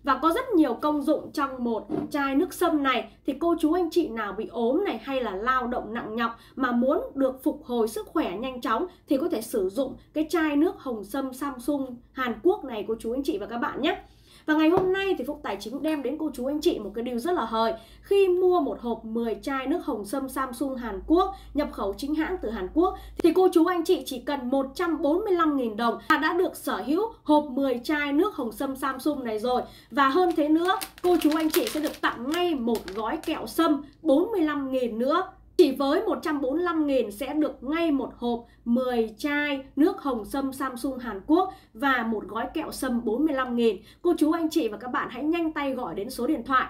và có rất nhiều công dụng trong một chai nước sâm này thì cô chú anh chị nào bị ốm này hay là lao động nặng nhọc mà muốn được phục hồi sức khỏe nhanh chóng thì có thể sử dụng cái chai nước hồng sâm Samsung Hàn Quốc này cô chú anh chị và các bạn nhé và ngày hôm nay thì Phúc Tài Chính đem đến cô chú anh chị một cái điều rất là hời Khi mua một hộp 10 chai nước hồng sâm Samsung Hàn Quốc nhập khẩu chính hãng từ Hàn Quốc thì cô chú anh chị chỉ cần 145.000 đồng là đã được sở hữu hộp 10 chai nước hồng sâm Samsung này rồi Và hơn thế nữa, cô chú anh chị sẽ được tặng ngay một gói kẹo sâm 45.000 nữa chỉ với 145.000 sẽ được ngay một hộp 10 chai nước hồng sâm Samsung Hàn Quốc và một gói kẹo sâm 45.000. Cô chú anh chị và các bạn hãy nhanh tay gọi đến số điện thoại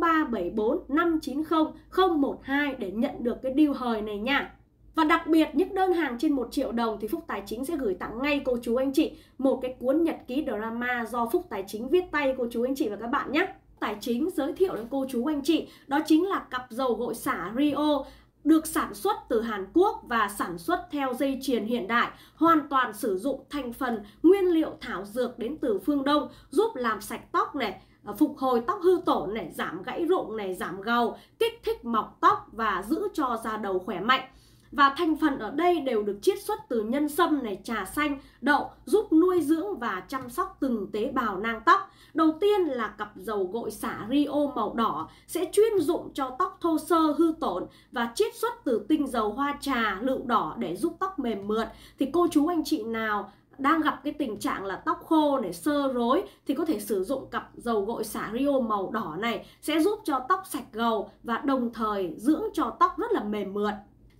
0374 590 012 để nhận được cái deal hời này nha. Và đặc biệt những đơn hàng trên 1 triệu đồng thì Phúc Tài Chính sẽ gửi tặng ngay cô chú anh chị một cái cuốn nhật ký drama do Phúc Tài Chính viết tay cô chú anh chị và các bạn nhé. Tài chính giới thiệu đến cô chú anh chị đó chính là cặp dầu gội xả Rio được sản xuất từ Hàn Quốc và sản xuất theo dây chuyền hiện đại, hoàn toàn sử dụng thành phần nguyên liệu thảo dược đến từ phương Đông, giúp làm sạch tóc này, ờ, phục hồi tóc hư tổn này, giảm gãy rụng này, giảm gầu, kích thích mọc tóc và giữ cho da đầu khỏe mạnh và thành phần ở đây đều được chiết xuất từ nhân sâm này, trà xanh, đậu giúp nuôi dưỡng và chăm sóc từng tế bào nang tóc. Đầu tiên là cặp dầu gội xả Rio màu đỏ sẽ chuyên dụng cho tóc thô sơ hư tổn và chiết xuất từ tinh dầu hoa trà lựu đỏ để giúp tóc mềm mượt. Thì cô chú anh chị nào đang gặp cái tình trạng là tóc khô này sơ rối thì có thể sử dụng cặp dầu gội xả Rio màu đỏ này sẽ giúp cho tóc sạch gầu và đồng thời dưỡng cho tóc rất là mềm mượt.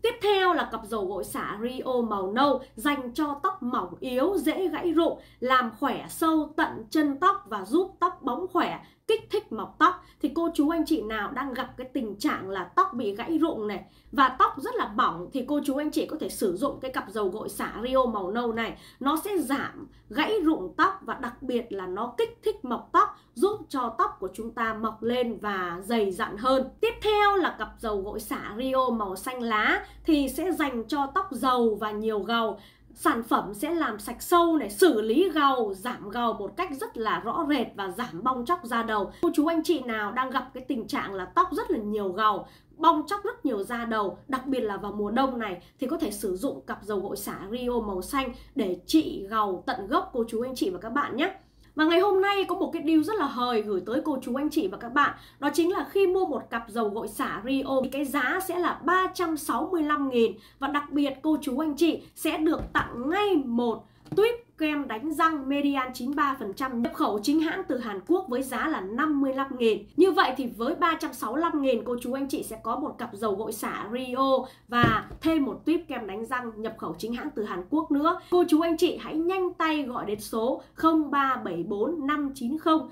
Tiếp theo là cặp dầu gội xả Rio màu nâu dành cho tóc mỏng yếu, dễ gãy rụng, làm khỏe sâu tận chân tóc và giúp tóc bóng khỏe, kích thích mọc tóc thì cô chú anh chị nào đang gặp cái tình trạng là tóc bị gãy rụng này và tóc rất là bỏng thì cô chú anh chị có thể sử dụng cái cặp dầu gội xả Rio màu nâu này nó sẽ giảm gãy rụng tóc và đặc biệt là nó kích thích mọc tóc giúp cho tóc của chúng ta mọc lên và dày dặn hơn tiếp theo là cặp dầu gội xả Rio màu xanh lá thì sẽ dành cho tóc dầu và nhiều gầu sản phẩm sẽ làm sạch sâu này xử lý gầu giảm gầu một cách rất là rõ rệt và giảm bong chóc da đầu cô chú anh chị nào đang gặp cái tình trạng là tóc rất là nhiều gầu bong chóc rất nhiều da đầu đặc biệt là vào mùa đông này thì có thể sử dụng cặp dầu gội xả rio màu xanh để trị gầu tận gốc cô chú anh chị và các bạn nhé và ngày hôm nay có một cái điều rất là hời gửi tới cô chú anh chị và các bạn Đó chính là khi mua một cặp dầu gội xả Rio thì cái giá sẽ là 365.000 Và đặc biệt cô chú anh chị sẽ được tặng ngay một tuyết kem đánh răng Median 93% nhập khẩu chính hãng từ Hàn Quốc với giá là 55.000. Như vậy thì với 365.000 cô chú anh chị sẽ có một cặp dầu gội xả Rio và thêm một tuyếp kem đánh răng nhập khẩu chính hãng từ Hàn Quốc nữa. Cô chú anh chị hãy nhanh tay gọi đến số 0374 590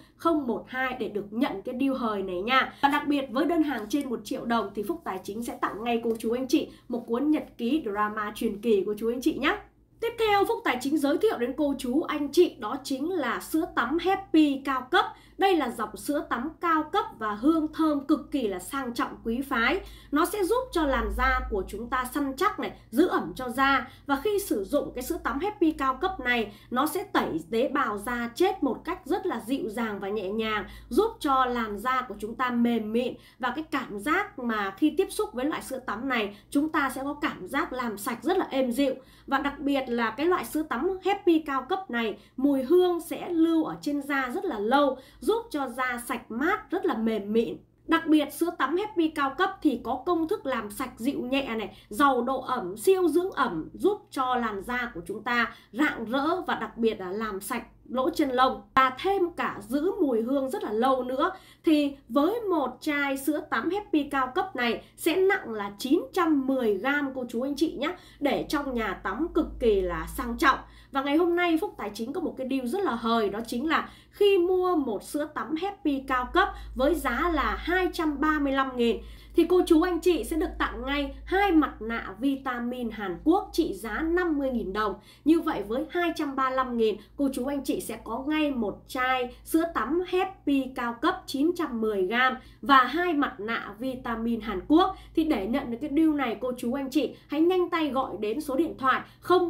012 để được nhận cái deal hời này nha. Và đặc biệt với đơn hàng trên 1 triệu đồng thì Phúc Tài Chính sẽ tặng ngay cô chú anh chị một cuốn nhật ký drama truyền kỳ của chú anh chị nhé. Tiếp theo, Phúc Tài Chính giới thiệu đến cô chú anh chị đó chính là sữa tắm Happy cao cấp. Đây là dòng sữa tắm cao cấp và hương thơm cực kỳ là sang trọng quý phái. Nó sẽ giúp cho làn da của chúng ta săn chắc này, giữ ẩm cho da. Và khi sử dụng cái sữa tắm Happy cao cấp này, nó sẽ tẩy tế bào da chết một cách rất là dịu dàng và nhẹ nhàng, giúp cho làn da của chúng ta mềm mịn và cái cảm giác mà khi tiếp xúc với loại sữa tắm này, chúng ta sẽ có cảm giác làm sạch rất là êm dịu và đặc biệt là cái loại sữa tắm Happy cao cấp này mùi hương sẽ lưu ở trên da rất là lâu giúp cho da sạch mát rất là mềm mịn Đặc biệt sữa tắm Happy cao cấp thì có công thức làm sạch dịu nhẹ này, giàu độ ẩm, siêu dưỡng ẩm giúp cho làn da của chúng ta rạng rỡ và đặc biệt là làm sạch lỗ chân lông và thêm cả giữ mùi hương rất là lâu nữa thì với một chai sữa tắm Happy cao cấp này sẽ nặng là 910 gram cô chú anh chị nhé để trong nhà tắm cực kỳ là sang trọng và ngày hôm nay Phúc Tài Chính có một cái deal rất là hời đó chính là khi mua một sữa tắm Happy cao cấp với giá là 235 nghìn thì cô chú anh chị sẽ được tặng ngay hai mặt nạ vitamin Hàn Quốc trị giá 50.000 đồng. Như vậy với 235.000 cô chú anh chị sẽ có ngay một chai sữa tắm Happy cao cấp 910g và hai mặt nạ vitamin Hàn Quốc. Thì để nhận được cái deal này cô chú anh chị hãy nhanh tay gọi đến số điện thoại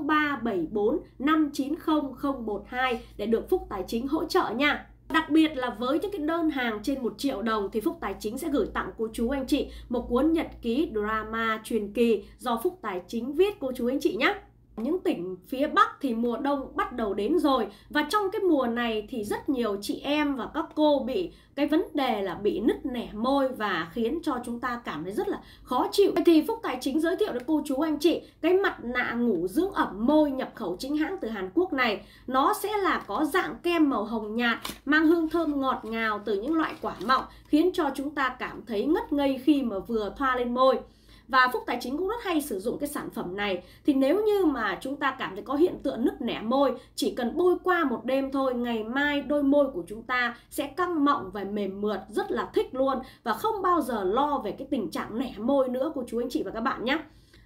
0374 590 012 để được Phúc Tài Chính hỗ trợ nha. Đặc biệt là với những cái đơn hàng trên 1 triệu đồng thì Phúc Tài Chính sẽ gửi tặng cô chú anh chị một cuốn nhật ký drama truyền kỳ do Phúc Tài Chính viết cô chú anh chị nhé những tỉnh phía Bắc thì mùa đông bắt đầu đến rồi và trong cái mùa này thì rất nhiều chị em và các cô bị cái vấn đề là bị nứt nẻ môi và khiến cho chúng ta cảm thấy rất là khó chịu. thì Phúc Tài Chính giới thiệu đến cô chú anh chị cái mặt nạ ngủ dưỡng ẩm môi nhập khẩu chính hãng từ Hàn Quốc này. Nó sẽ là có dạng kem màu hồng nhạt mang hương thơm ngọt ngào từ những loại quả mọng khiến cho chúng ta cảm thấy ngất ngây khi mà vừa thoa lên môi và Phúc Tài Chính cũng rất hay sử dụng cái sản phẩm này thì nếu như mà chúng ta cảm thấy có hiện tượng nứt nẻ môi chỉ cần bôi qua một đêm thôi ngày mai đôi môi của chúng ta sẽ căng mọng và mềm mượt rất là thích luôn và không bao giờ lo về cái tình trạng nẻ môi nữa của chú anh chị và các bạn nhé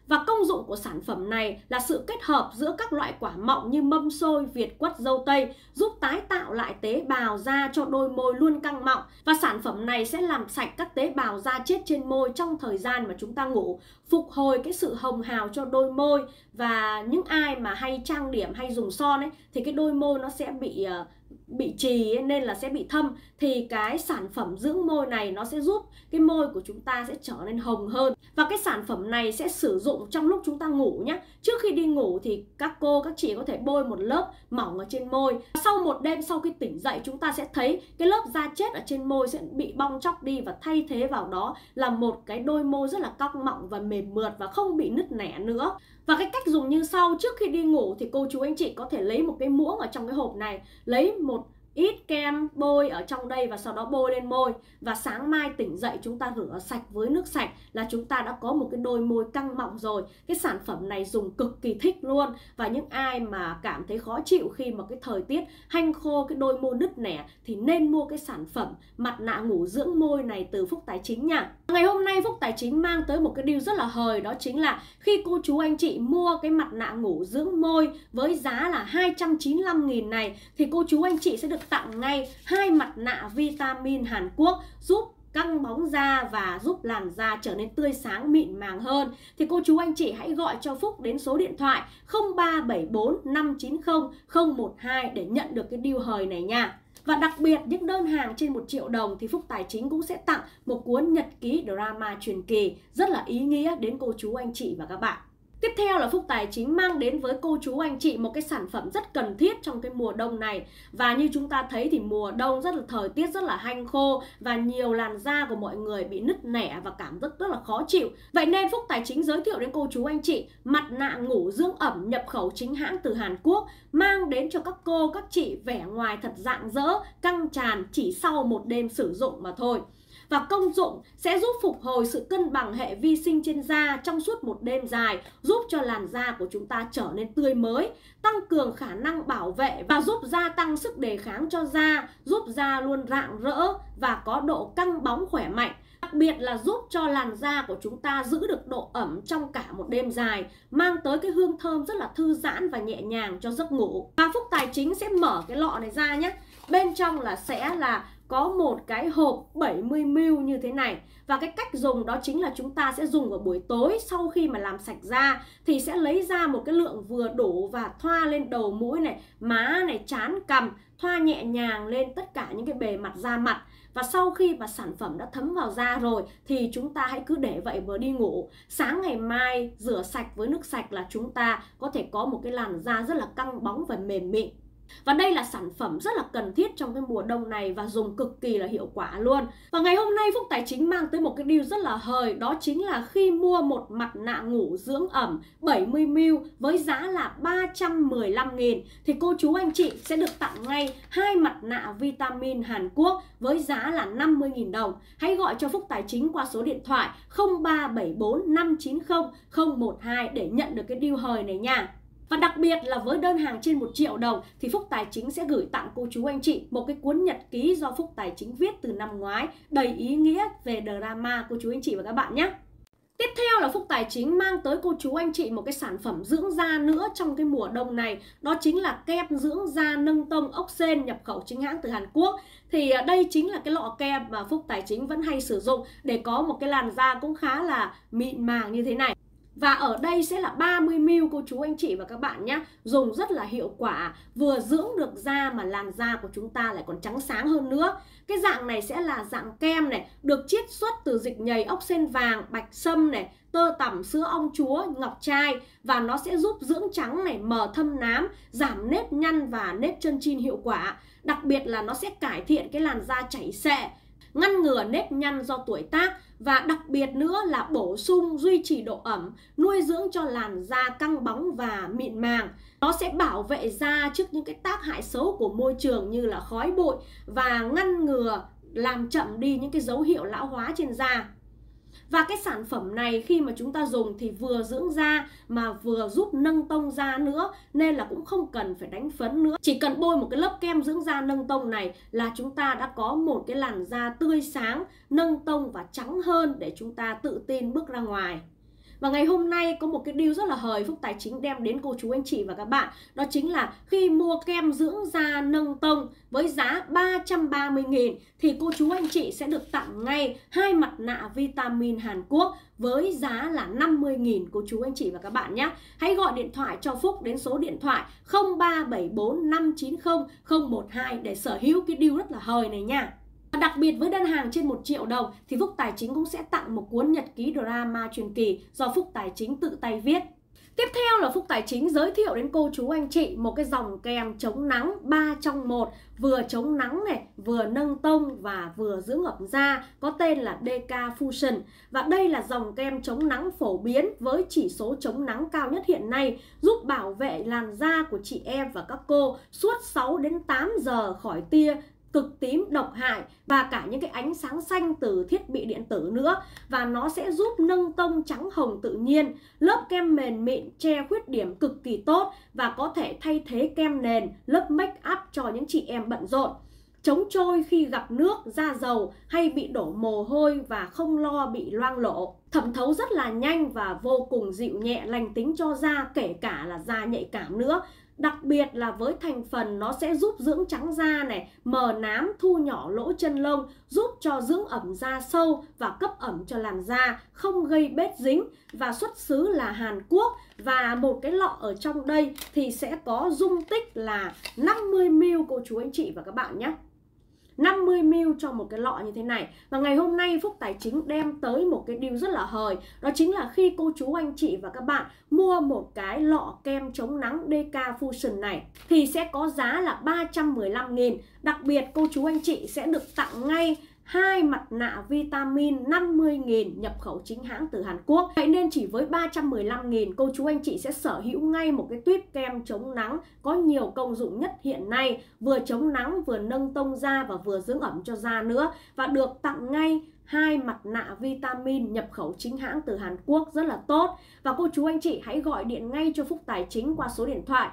và công dụng của sản phẩm này là sự kết hợp giữa các loại quả mọng như mâm xôi, việt quất, dâu tây giúp tái tạo lại tế bào da cho đôi môi luôn căng mọng và sản phẩm này sẽ làm sạch các tế bào da chết trên môi trong thời gian mà chúng ta ngủ, phục hồi cái sự hồng hào cho đôi môi và những ai mà hay trang điểm hay dùng son ấy thì cái đôi môi nó sẽ bị ờ, bị trì nên là sẽ bị thâm thì cái sản phẩm dưỡng môi này nó sẽ giúp cái môi của chúng ta sẽ trở nên hồng hơn và cái sản phẩm này sẽ sử dụng trong lúc chúng ta ngủ nhé trước khi đi ngủ thì các cô các chị có thể bôi một lớp mỏng ở trên môi sau một đêm sau khi tỉnh dậy chúng ta sẽ thấy cái lớp da chết ở trên môi sẽ bị bong chóc đi và thay thế vào đó là một cái đôi môi rất là cong mọng và mềm mượt và không bị nứt nẻ nữa và cái cách dùng như sau, trước khi đi ngủ thì cô chú anh chị có thể lấy một cái muỗng ở trong cái hộp này, lấy một ít kem bôi ở trong đây và sau đó bôi lên môi và sáng mai tỉnh dậy chúng ta rửa sạch với nước sạch là chúng ta đã có một cái đôi môi căng mọng rồi cái sản phẩm này dùng cực kỳ thích luôn và những ai mà cảm thấy khó chịu khi mà cái thời tiết hanh khô cái đôi môi nứt nẻ thì nên mua cái sản phẩm mặt nạ ngủ dưỡng môi này từ Phúc Tài Chính nha ngày hôm nay Phúc Tài Chính mang tới một cái điều rất là hời đó chính là khi cô chú anh chị mua cái mặt nạ ngủ dưỡng môi với giá là 295.000 này thì cô chú anh chị sẽ được tặng ngay hai mặt nạ vitamin Hàn Quốc giúp căng bóng da và giúp làn da trở nên tươi sáng mịn màng hơn thì cô chú anh chị hãy gọi cho Phúc đến số điện thoại 0374 590 012 để nhận được cái điều hời này nha. Và đặc biệt những đơn hàng trên 1 triệu đồng thì Phúc Tài Chính cũng sẽ tặng một cuốn nhật ký drama truyền kỳ rất là ý nghĩa đến cô chú anh chị và các bạn. Tiếp theo là Phúc Tài Chính mang đến với cô chú anh chị một cái sản phẩm rất cần thiết trong cái mùa đông này Và như chúng ta thấy thì mùa đông rất là thời tiết rất là hanh khô Và nhiều làn da của mọi người bị nứt nẻ và cảm giác rất là khó chịu Vậy nên Phúc Tài Chính giới thiệu đến cô chú anh chị Mặt nạ ngủ dưỡng ẩm nhập khẩu chính hãng từ Hàn Quốc Mang đến cho các cô các chị vẻ ngoài thật rạng rỡ, căng tràn chỉ sau một đêm sử dụng mà thôi và công dụng sẽ giúp phục hồi sự cân bằng hệ vi sinh trên da trong suốt một đêm dài, giúp cho làn da của chúng ta trở nên tươi mới, tăng cường khả năng bảo vệ và giúp gia tăng sức đề kháng cho da, giúp da luôn rạng rỡ và có độ căng bóng khỏe mạnh đặc biệt là giúp cho làn da của chúng ta giữ được độ ẩm trong cả một đêm dài, mang tới cái hương thơm rất là thư giãn và nhẹ nhàng cho giấc ngủ. Và Phúc Tài Chính sẽ mở cái lọ này ra nhé. Bên trong là sẽ là có một cái hộp 70ml như thế này và cái cách dùng đó chính là chúng ta sẽ dùng vào buổi tối sau khi mà làm sạch da thì sẽ lấy ra một cái lượng vừa đủ và thoa lên đầu mũi này, má này, chán cằm, thoa nhẹ nhàng lên tất cả những cái bề mặt da mặt và sau khi mà sản phẩm đã thấm vào da rồi thì chúng ta hãy cứ để vậy vừa đi ngủ sáng ngày mai rửa sạch với nước sạch là chúng ta có thể có một cái làn da rất là căng bóng và mềm mịn và đây là sản phẩm rất là cần thiết trong cái mùa đông này và dùng cực kỳ là hiệu quả luôn. Và ngày hôm nay Phúc Tài Chính mang tới một cái điều rất là hời đó chính là khi mua một mặt nạ ngủ dưỡng ẩm 70ml với giá là 315 nghìn thì cô chú anh chị sẽ được tặng ngay hai mặt nạ vitamin Hàn Quốc với giá là 50 nghìn đồng. Hãy gọi cho Phúc Tài Chính qua số điện thoại 0374 590 012 để nhận được cái điều hời này nha. Và đặc biệt là với đơn hàng trên 1 triệu đồng thì Phúc Tài Chính sẽ gửi tặng cô chú anh chị một cái cuốn nhật ký do Phúc Tài Chính viết từ năm ngoái đầy ý nghĩa về drama cô chú anh chị và các bạn nhé. Tiếp theo là Phúc Tài Chính mang tới cô chú anh chị một cái sản phẩm dưỡng da nữa trong cái mùa đông này Đó chính là kem dưỡng da nâng tông ốc sen nhập khẩu chính hãng từ Hàn Quốc Thì à, đây chính là cái lọ kem mà Phúc Tài Chính vẫn hay sử dụng để có một cái làn da cũng khá là mịn màng như thế này và ở đây sẽ là 30ml cô chú anh chị và các bạn nhé Dùng rất là hiệu quả Vừa dưỡng được da mà làn da của chúng ta lại còn trắng sáng hơn nữa Cái dạng này sẽ là dạng kem này Được chiết xuất từ dịch nhầy ốc sen vàng, bạch sâm này tơ tằm sữa ong chúa, ngọc trai và nó sẽ giúp dưỡng trắng này, mờ thâm nám, giảm nếp nhăn và nếp chân chin hiệu quả. Đặc biệt là nó sẽ cải thiện cái làn da chảy xệ, ngăn ngừa nếp nhăn do tuổi tác và đặc biệt nữa là bổ sung duy trì độ ẩm, nuôi dưỡng cho làn da căng bóng và mịn màng. Nó sẽ bảo vệ da trước những cái tác hại xấu của môi trường như là khói bụi và ngăn ngừa làm chậm đi những cái dấu hiệu lão hóa trên da. Và cái sản phẩm này khi mà chúng ta dùng thì vừa dưỡng da mà vừa giúp nâng tông da nữa nên là cũng không cần phải đánh phấn nữa. Chỉ cần bôi một cái lớp kem dưỡng da nâng tông này là chúng ta đã có một cái làn da tươi sáng, nâng tông và trắng hơn để chúng ta tự tin bước ra ngoài. Và ngày hôm nay có một cái deal rất là hời Phúc Tài Chính đem đến cô chú anh chị và các bạn Đó chính là khi mua kem dưỡng da nâng tông với giá 330.000 Thì cô chú anh chị sẽ được tặng ngay hai mặt nạ vitamin Hàn Quốc với giá là 50.000 cô chú anh chị và các bạn nhé. Hãy gọi điện thoại cho Phúc đến số điện thoại 0374 590 012 để sở hữu cái deal rất là hời này nha. Và đặc biệt với đơn hàng trên 1 triệu đồng thì Phúc Tài Chính cũng sẽ tặng một cuốn nhật ký drama truyền kỳ do Phúc Tài Chính tự tay viết. Tiếp theo là Phúc Tài Chính giới thiệu đến cô chú anh chị một cái dòng kem chống nắng 3 trong 1 vừa chống nắng này, vừa nâng tông và vừa dưỡng ẩm da có tên là DK Fusion. Và đây là dòng kem chống nắng phổ biến với chỉ số chống nắng cao nhất hiện nay giúp bảo vệ làn da của chị em và các cô suốt 6 đến 8 giờ khỏi tia cực tím độc hại và cả những cái ánh sáng xanh từ thiết bị điện tử nữa và nó sẽ giúp nâng tông trắng hồng tự nhiên lớp kem mềm mịn che khuyết điểm cực kỳ tốt và có thể thay thế kem nền lớp make up cho những chị em bận rộn chống trôi khi gặp nước, da dầu hay bị đổ mồ hôi và không lo bị loang lộ Thẩm thấu rất là nhanh và vô cùng dịu nhẹ lành tính cho da kể cả là da nhạy cảm nữa đặc biệt là với thành phần nó sẽ giúp dưỡng trắng da này mờ nám thu nhỏ lỗ chân lông giúp cho dưỡng ẩm da sâu và cấp ẩm cho làn da không gây bết dính và xuất xứ là Hàn Quốc và một cái lọ ở trong đây thì sẽ có dung tích là 50ml cô chú anh chị và các bạn nhé 50ml cho một cái lọ như thế này Và ngày hôm nay Phúc Tài Chính đem tới một cái điều rất là hời Đó chính là khi cô chú anh chị và các bạn mua một cái lọ kem chống nắng DK Fusion này Thì sẽ có giá là 315.000 Đặc biệt cô chú anh chị sẽ được tặng ngay hai mặt nạ vitamin 50.000 nhập khẩu chính hãng từ Hàn Quốc. Vậy nên chỉ với 315.000 cô chú anh chị sẽ sở hữu ngay một cái tuyếp kem chống nắng có nhiều công dụng nhất hiện nay, vừa chống nắng, vừa nâng tông da và vừa dưỡng ẩm cho da nữa và được tặng ngay hai mặt nạ vitamin nhập khẩu chính hãng từ Hàn Quốc rất là tốt và cô chú anh chị hãy gọi điện ngay cho Phúc Tài Chính qua số điện thoại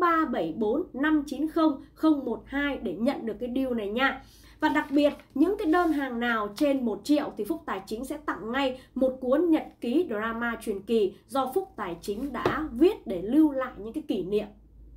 0374 590 012 để nhận được cái deal này nha. Và đặc biệt, những cái đơn hàng nào trên 1 triệu thì Phúc Tài Chính sẽ tặng ngay một cuốn nhật ký drama truyền kỳ do Phúc Tài Chính đã viết để lưu lại những cái kỷ niệm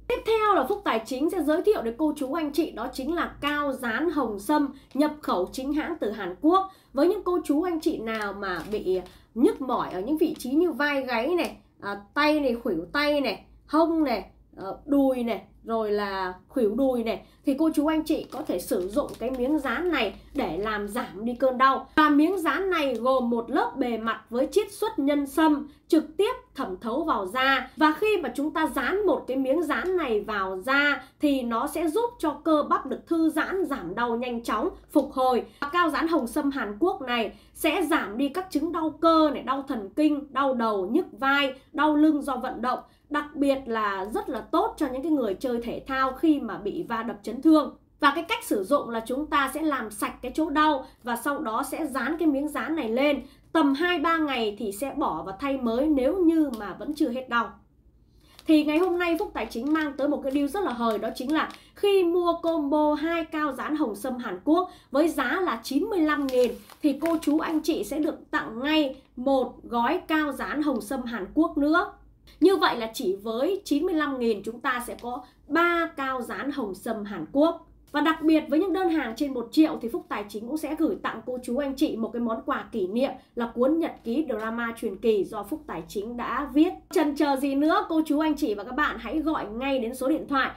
Tiếp theo là Phúc Tài Chính sẽ giới thiệu đến cô chú anh chị đó chính là cao dán hồng sâm nhập khẩu chính hãng từ Hàn Quốc. Với những cô chú anh chị nào mà bị nhức mỏi ở những vị trí như vai gáy này, à, tay này, khuỷu tay này, hông này, à, đùi này, rồi là khuỷu đùi này thì cô chú anh chị có thể sử dụng cái miếng dán này để làm giảm đi cơn đau và miếng dán này gồm một lớp bề mặt với chiết xuất nhân sâm trực tiếp thẩm thấu vào da và khi mà chúng ta dán một cái miếng dán này vào da thì nó sẽ giúp cho cơ bắp được thư giãn giảm đau nhanh chóng phục hồi và cao dán hồng sâm Hàn Quốc này sẽ giảm đi các chứng đau cơ này đau thần kinh đau đầu nhức vai đau lưng do vận động đặc biệt là rất là tốt cho những cái người chơi thể thao khi mà bị va đập chấn thương và cái cách sử dụng là chúng ta sẽ làm sạch cái chỗ đau và sau đó sẽ dán cái miếng dán này lên tầm 2-3 ngày thì sẽ bỏ và thay mới nếu như mà vẫn chưa hết đau thì ngày hôm nay Phúc Tài Chính mang tới một cái deal rất là hời đó chính là khi mua combo hai cao dán hồng sâm Hàn Quốc với giá là 95 nghìn thì cô chú anh chị sẽ được tặng ngay một gói cao dán hồng sâm Hàn Quốc nữa. Như vậy là chỉ với 95.000 chúng ta sẽ có 3 cao dán hồng sâm Hàn Quốc. Và đặc biệt với những đơn hàng trên 1 triệu thì Phúc Tài Chính cũng sẽ gửi tặng cô chú anh chị một cái món quà kỷ niệm là cuốn nhật ký drama truyền kỳ do Phúc Tài Chính đã viết. Chần chờ gì nữa, cô chú anh chị và các bạn hãy gọi ngay đến số điện thoại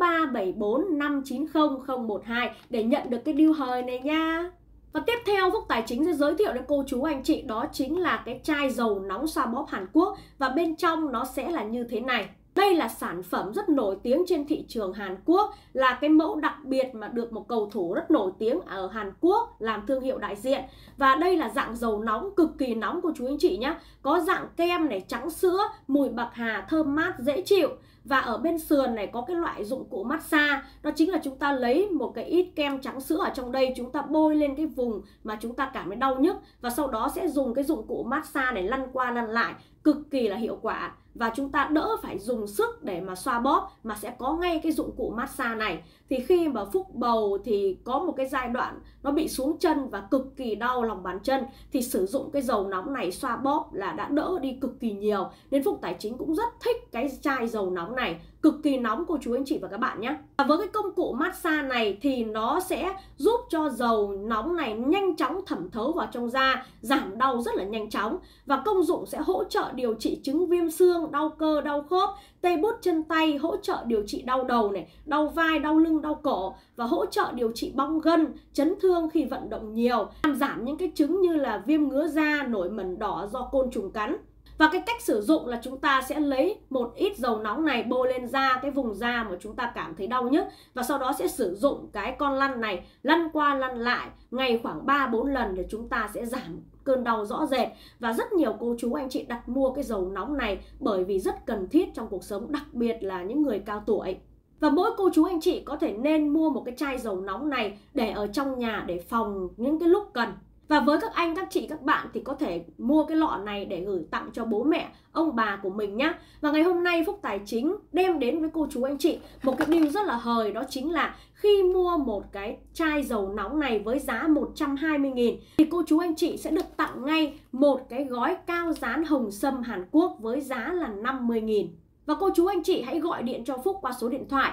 0374 590 012 để nhận được cái điều hời này nha. Và tiếp theo Phúc Tài Chính sẽ giới thiệu đến cô chú anh chị đó chính là cái chai dầu nóng xoa bóp Hàn Quốc và bên trong nó sẽ là như thế này. Đây là sản phẩm rất nổi tiếng trên thị trường Hàn Quốc, là cái mẫu đặc biệt mà được một cầu thủ rất nổi tiếng ở Hàn Quốc làm thương hiệu đại diện. Và đây là dạng dầu nóng cực kỳ nóng của chú anh chị nhé. Có dạng kem này, trắng sữa, mùi bạc hà, thơm mát, dễ chịu và ở bên sườn này có cái loại dụng cụ massage đó chính là chúng ta lấy một cái ít kem trắng sữa ở trong đây chúng ta bôi lên cái vùng mà chúng ta cảm thấy đau nhức và sau đó sẽ dùng cái dụng cụ massage này lăn qua lăn lại cực kỳ là hiệu quả và chúng ta đỡ phải dùng sức để mà xoa bóp mà sẽ có ngay cái dụng cụ massage này thì khi mà phúc bầu thì có một cái giai đoạn nó bị xuống chân và cực kỳ đau lòng bàn chân thì sử dụng cái dầu nóng này xoa bóp là đã đỡ đi cực kỳ nhiều nên phúc tài chính cũng rất thích cái chai dầu nóng này cực kỳ nóng cô chú anh chị và các bạn nhé. Và với cái công cụ massage này thì nó sẽ giúp cho dầu nóng này nhanh chóng thẩm thấu vào trong da, giảm đau rất là nhanh chóng và công dụng sẽ hỗ trợ điều trị chứng viêm xương, đau cơ, đau khớp, tê bút chân tay, hỗ trợ điều trị đau đầu này, đau vai, đau lưng, đau cổ và hỗ trợ điều trị bong gân, chấn thương khi vận động nhiều, làm giảm những cái chứng như là viêm ngứa da, nổi mẩn đỏ do côn trùng cắn. Và cái cách sử dụng là chúng ta sẽ lấy một ít dầu nóng này bôi lên da cái vùng da mà chúng ta cảm thấy đau nhất và sau đó sẽ sử dụng cái con lăn này lăn qua lăn lại ngày khoảng 3 4 lần để chúng ta sẽ giảm cơn đau rõ rệt và rất nhiều cô chú anh chị đặt mua cái dầu nóng này bởi vì rất cần thiết trong cuộc sống đặc biệt là những người cao tuổi. Và mỗi cô chú anh chị có thể nên mua một cái chai dầu nóng này để ở trong nhà để phòng những cái lúc cần và với các anh, các chị, các bạn thì có thể mua cái lọ này để gửi tặng cho bố mẹ, ông bà của mình nhé. Và ngày hôm nay Phúc Tài Chính đem đến với cô chú anh chị một cái điều rất là hời đó chính là khi mua một cái chai dầu nóng này với giá 120.000 thì cô chú anh chị sẽ được tặng ngay một cái gói cao dán hồng sâm Hàn Quốc với giá là 50.000. Và cô chú anh chị hãy gọi điện cho Phúc qua số điện thoại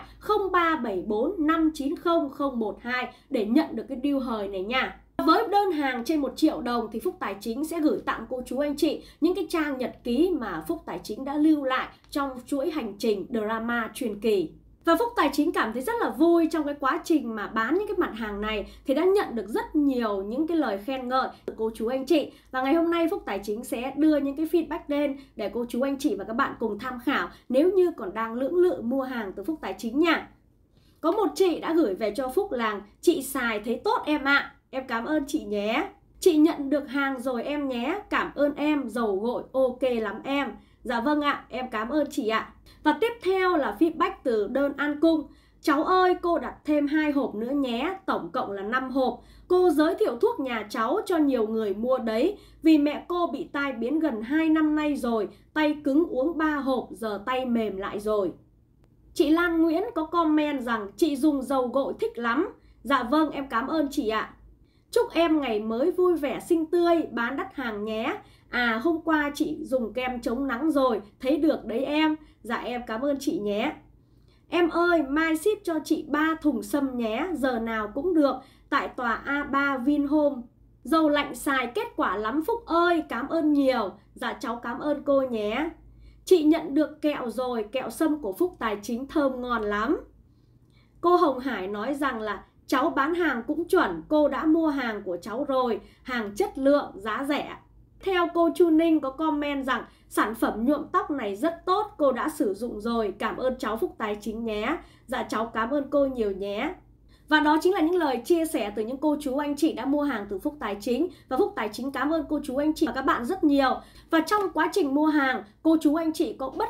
0374 590 012 để nhận được cái deal hời này nha. Với đơn hàng trên 1 triệu đồng thì Phúc Tài Chính sẽ gửi tặng cô chú anh chị những cái trang nhật ký mà Phúc Tài Chính đã lưu lại trong chuỗi hành trình drama truyền kỳ. Và Phúc Tài Chính cảm thấy rất là vui trong cái quá trình mà bán những cái mặt hàng này thì đã nhận được rất nhiều những cái lời khen ngợi từ cô chú anh chị. Và ngày hôm nay Phúc Tài Chính sẽ đưa những cái feedback lên để cô chú anh chị và các bạn cùng tham khảo nếu như còn đang lưỡng lự mua hàng từ Phúc Tài Chính nha. Có một chị đã gửi về cho Phúc làng, chị xài thấy tốt em ạ. À Em cảm ơn chị nhé. Chị nhận được hàng rồi em nhé. Cảm ơn em, dầu gội ok lắm em. Dạ vâng ạ, em cảm ơn chị ạ. Và tiếp theo là feedback từ đơn ăn cung. Cháu ơi, cô đặt thêm hai hộp nữa nhé, tổng cộng là 5 hộp. Cô giới thiệu thuốc nhà cháu cho nhiều người mua đấy, vì mẹ cô bị tai biến gần 2 năm nay rồi, tay cứng uống 3 hộp, giờ tay mềm lại rồi. Chị Lan Nguyễn có comment rằng chị dùng dầu gội thích lắm. Dạ vâng, em cảm ơn chị ạ. Chúc em ngày mới vui vẻ xinh tươi, bán đắt hàng nhé. À hôm qua chị dùng kem chống nắng rồi, thấy được đấy em. Dạ em cảm ơn chị nhé. Em ơi, mai ship cho chị 3 thùng sâm nhé, giờ nào cũng được, tại tòa A3 Vinhome. Dầu lạnh xài kết quả lắm Phúc ơi, cảm ơn nhiều. Dạ cháu cảm ơn cô nhé. Chị nhận được kẹo rồi, kẹo sâm của Phúc Tài Chính thơm ngon lắm. Cô Hồng Hải nói rằng là cháu bán hàng cũng chuẩn, cô đã mua hàng của cháu rồi, hàng chất lượng, giá rẻ. Theo cô Chu Ninh có comment rằng sản phẩm nhuộm tóc này rất tốt, cô đã sử dụng rồi, cảm ơn cháu Phúc Tài Chính nhé. Dạ cháu cảm ơn cô nhiều nhé. Và đó chính là những lời chia sẻ từ những cô chú anh chị đã mua hàng từ Phúc Tài Chính Và Phúc Tài Chính cảm ơn cô chú anh chị và các bạn rất nhiều Và trong quá trình mua hàng, cô chú anh chị có bất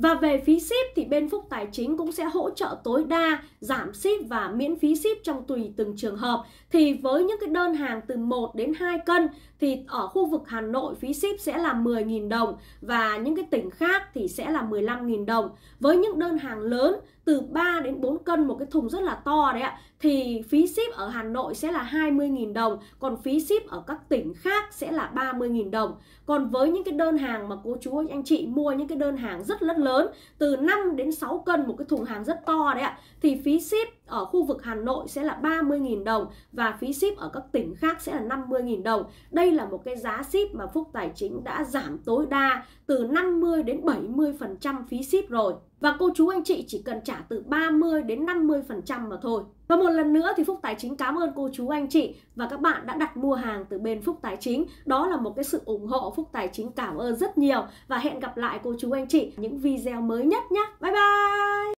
Và về phí ship thì bên Phúc Tài chính cũng sẽ hỗ trợ tối đa giảm ship và miễn phí ship trong tùy từng trường hợp. Thì với những cái đơn hàng từ 1 đến 2 cân thì ở khu vực Hà Nội phí ship sẽ là 10.000 đồng và những cái tỉnh khác thì sẽ là 15.000 đồng. Với những đơn hàng lớn từ 3 đến 4 cân một cái thùng rất là to đấy ạ thì phí ship ở Hà Nội sẽ là 20.000 đồng còn phí ship ở các tỉnh khác sẽ là 30.000 đồng còn với những cái đơn hàng mà cô chú anh chị mua những cái đơn hàng rất lớn lớn từ 5 đến 6 cân một cái thùng hàng rất to đấy ạ thì phí ship ở khu vực Hà Nội sẽ là 30.000 đồng và phí ship ở các tỉnh khác sẽ là 50.000 đồng. Đây là một cái giá ship mà Phúc Tài Chính đã giảm tối đa từ 50 đến 70% phí ship rồi. Và cô chú anh chị chỉ cần trả từ 30 đến 50% mà thôi. Và một lần nữa thì Phúc Tài Chính cảm ơn cô chú anh chị và các bạn đã đặt mua hàng từ bên Phúc Tài Chính. Đó là một cái sự ủng hộ Phúc Tài Chính cảm ơn rất nhiều. Và hẹn gặp lại cô chú anh chị những video mới nhất nhé. Bye bye!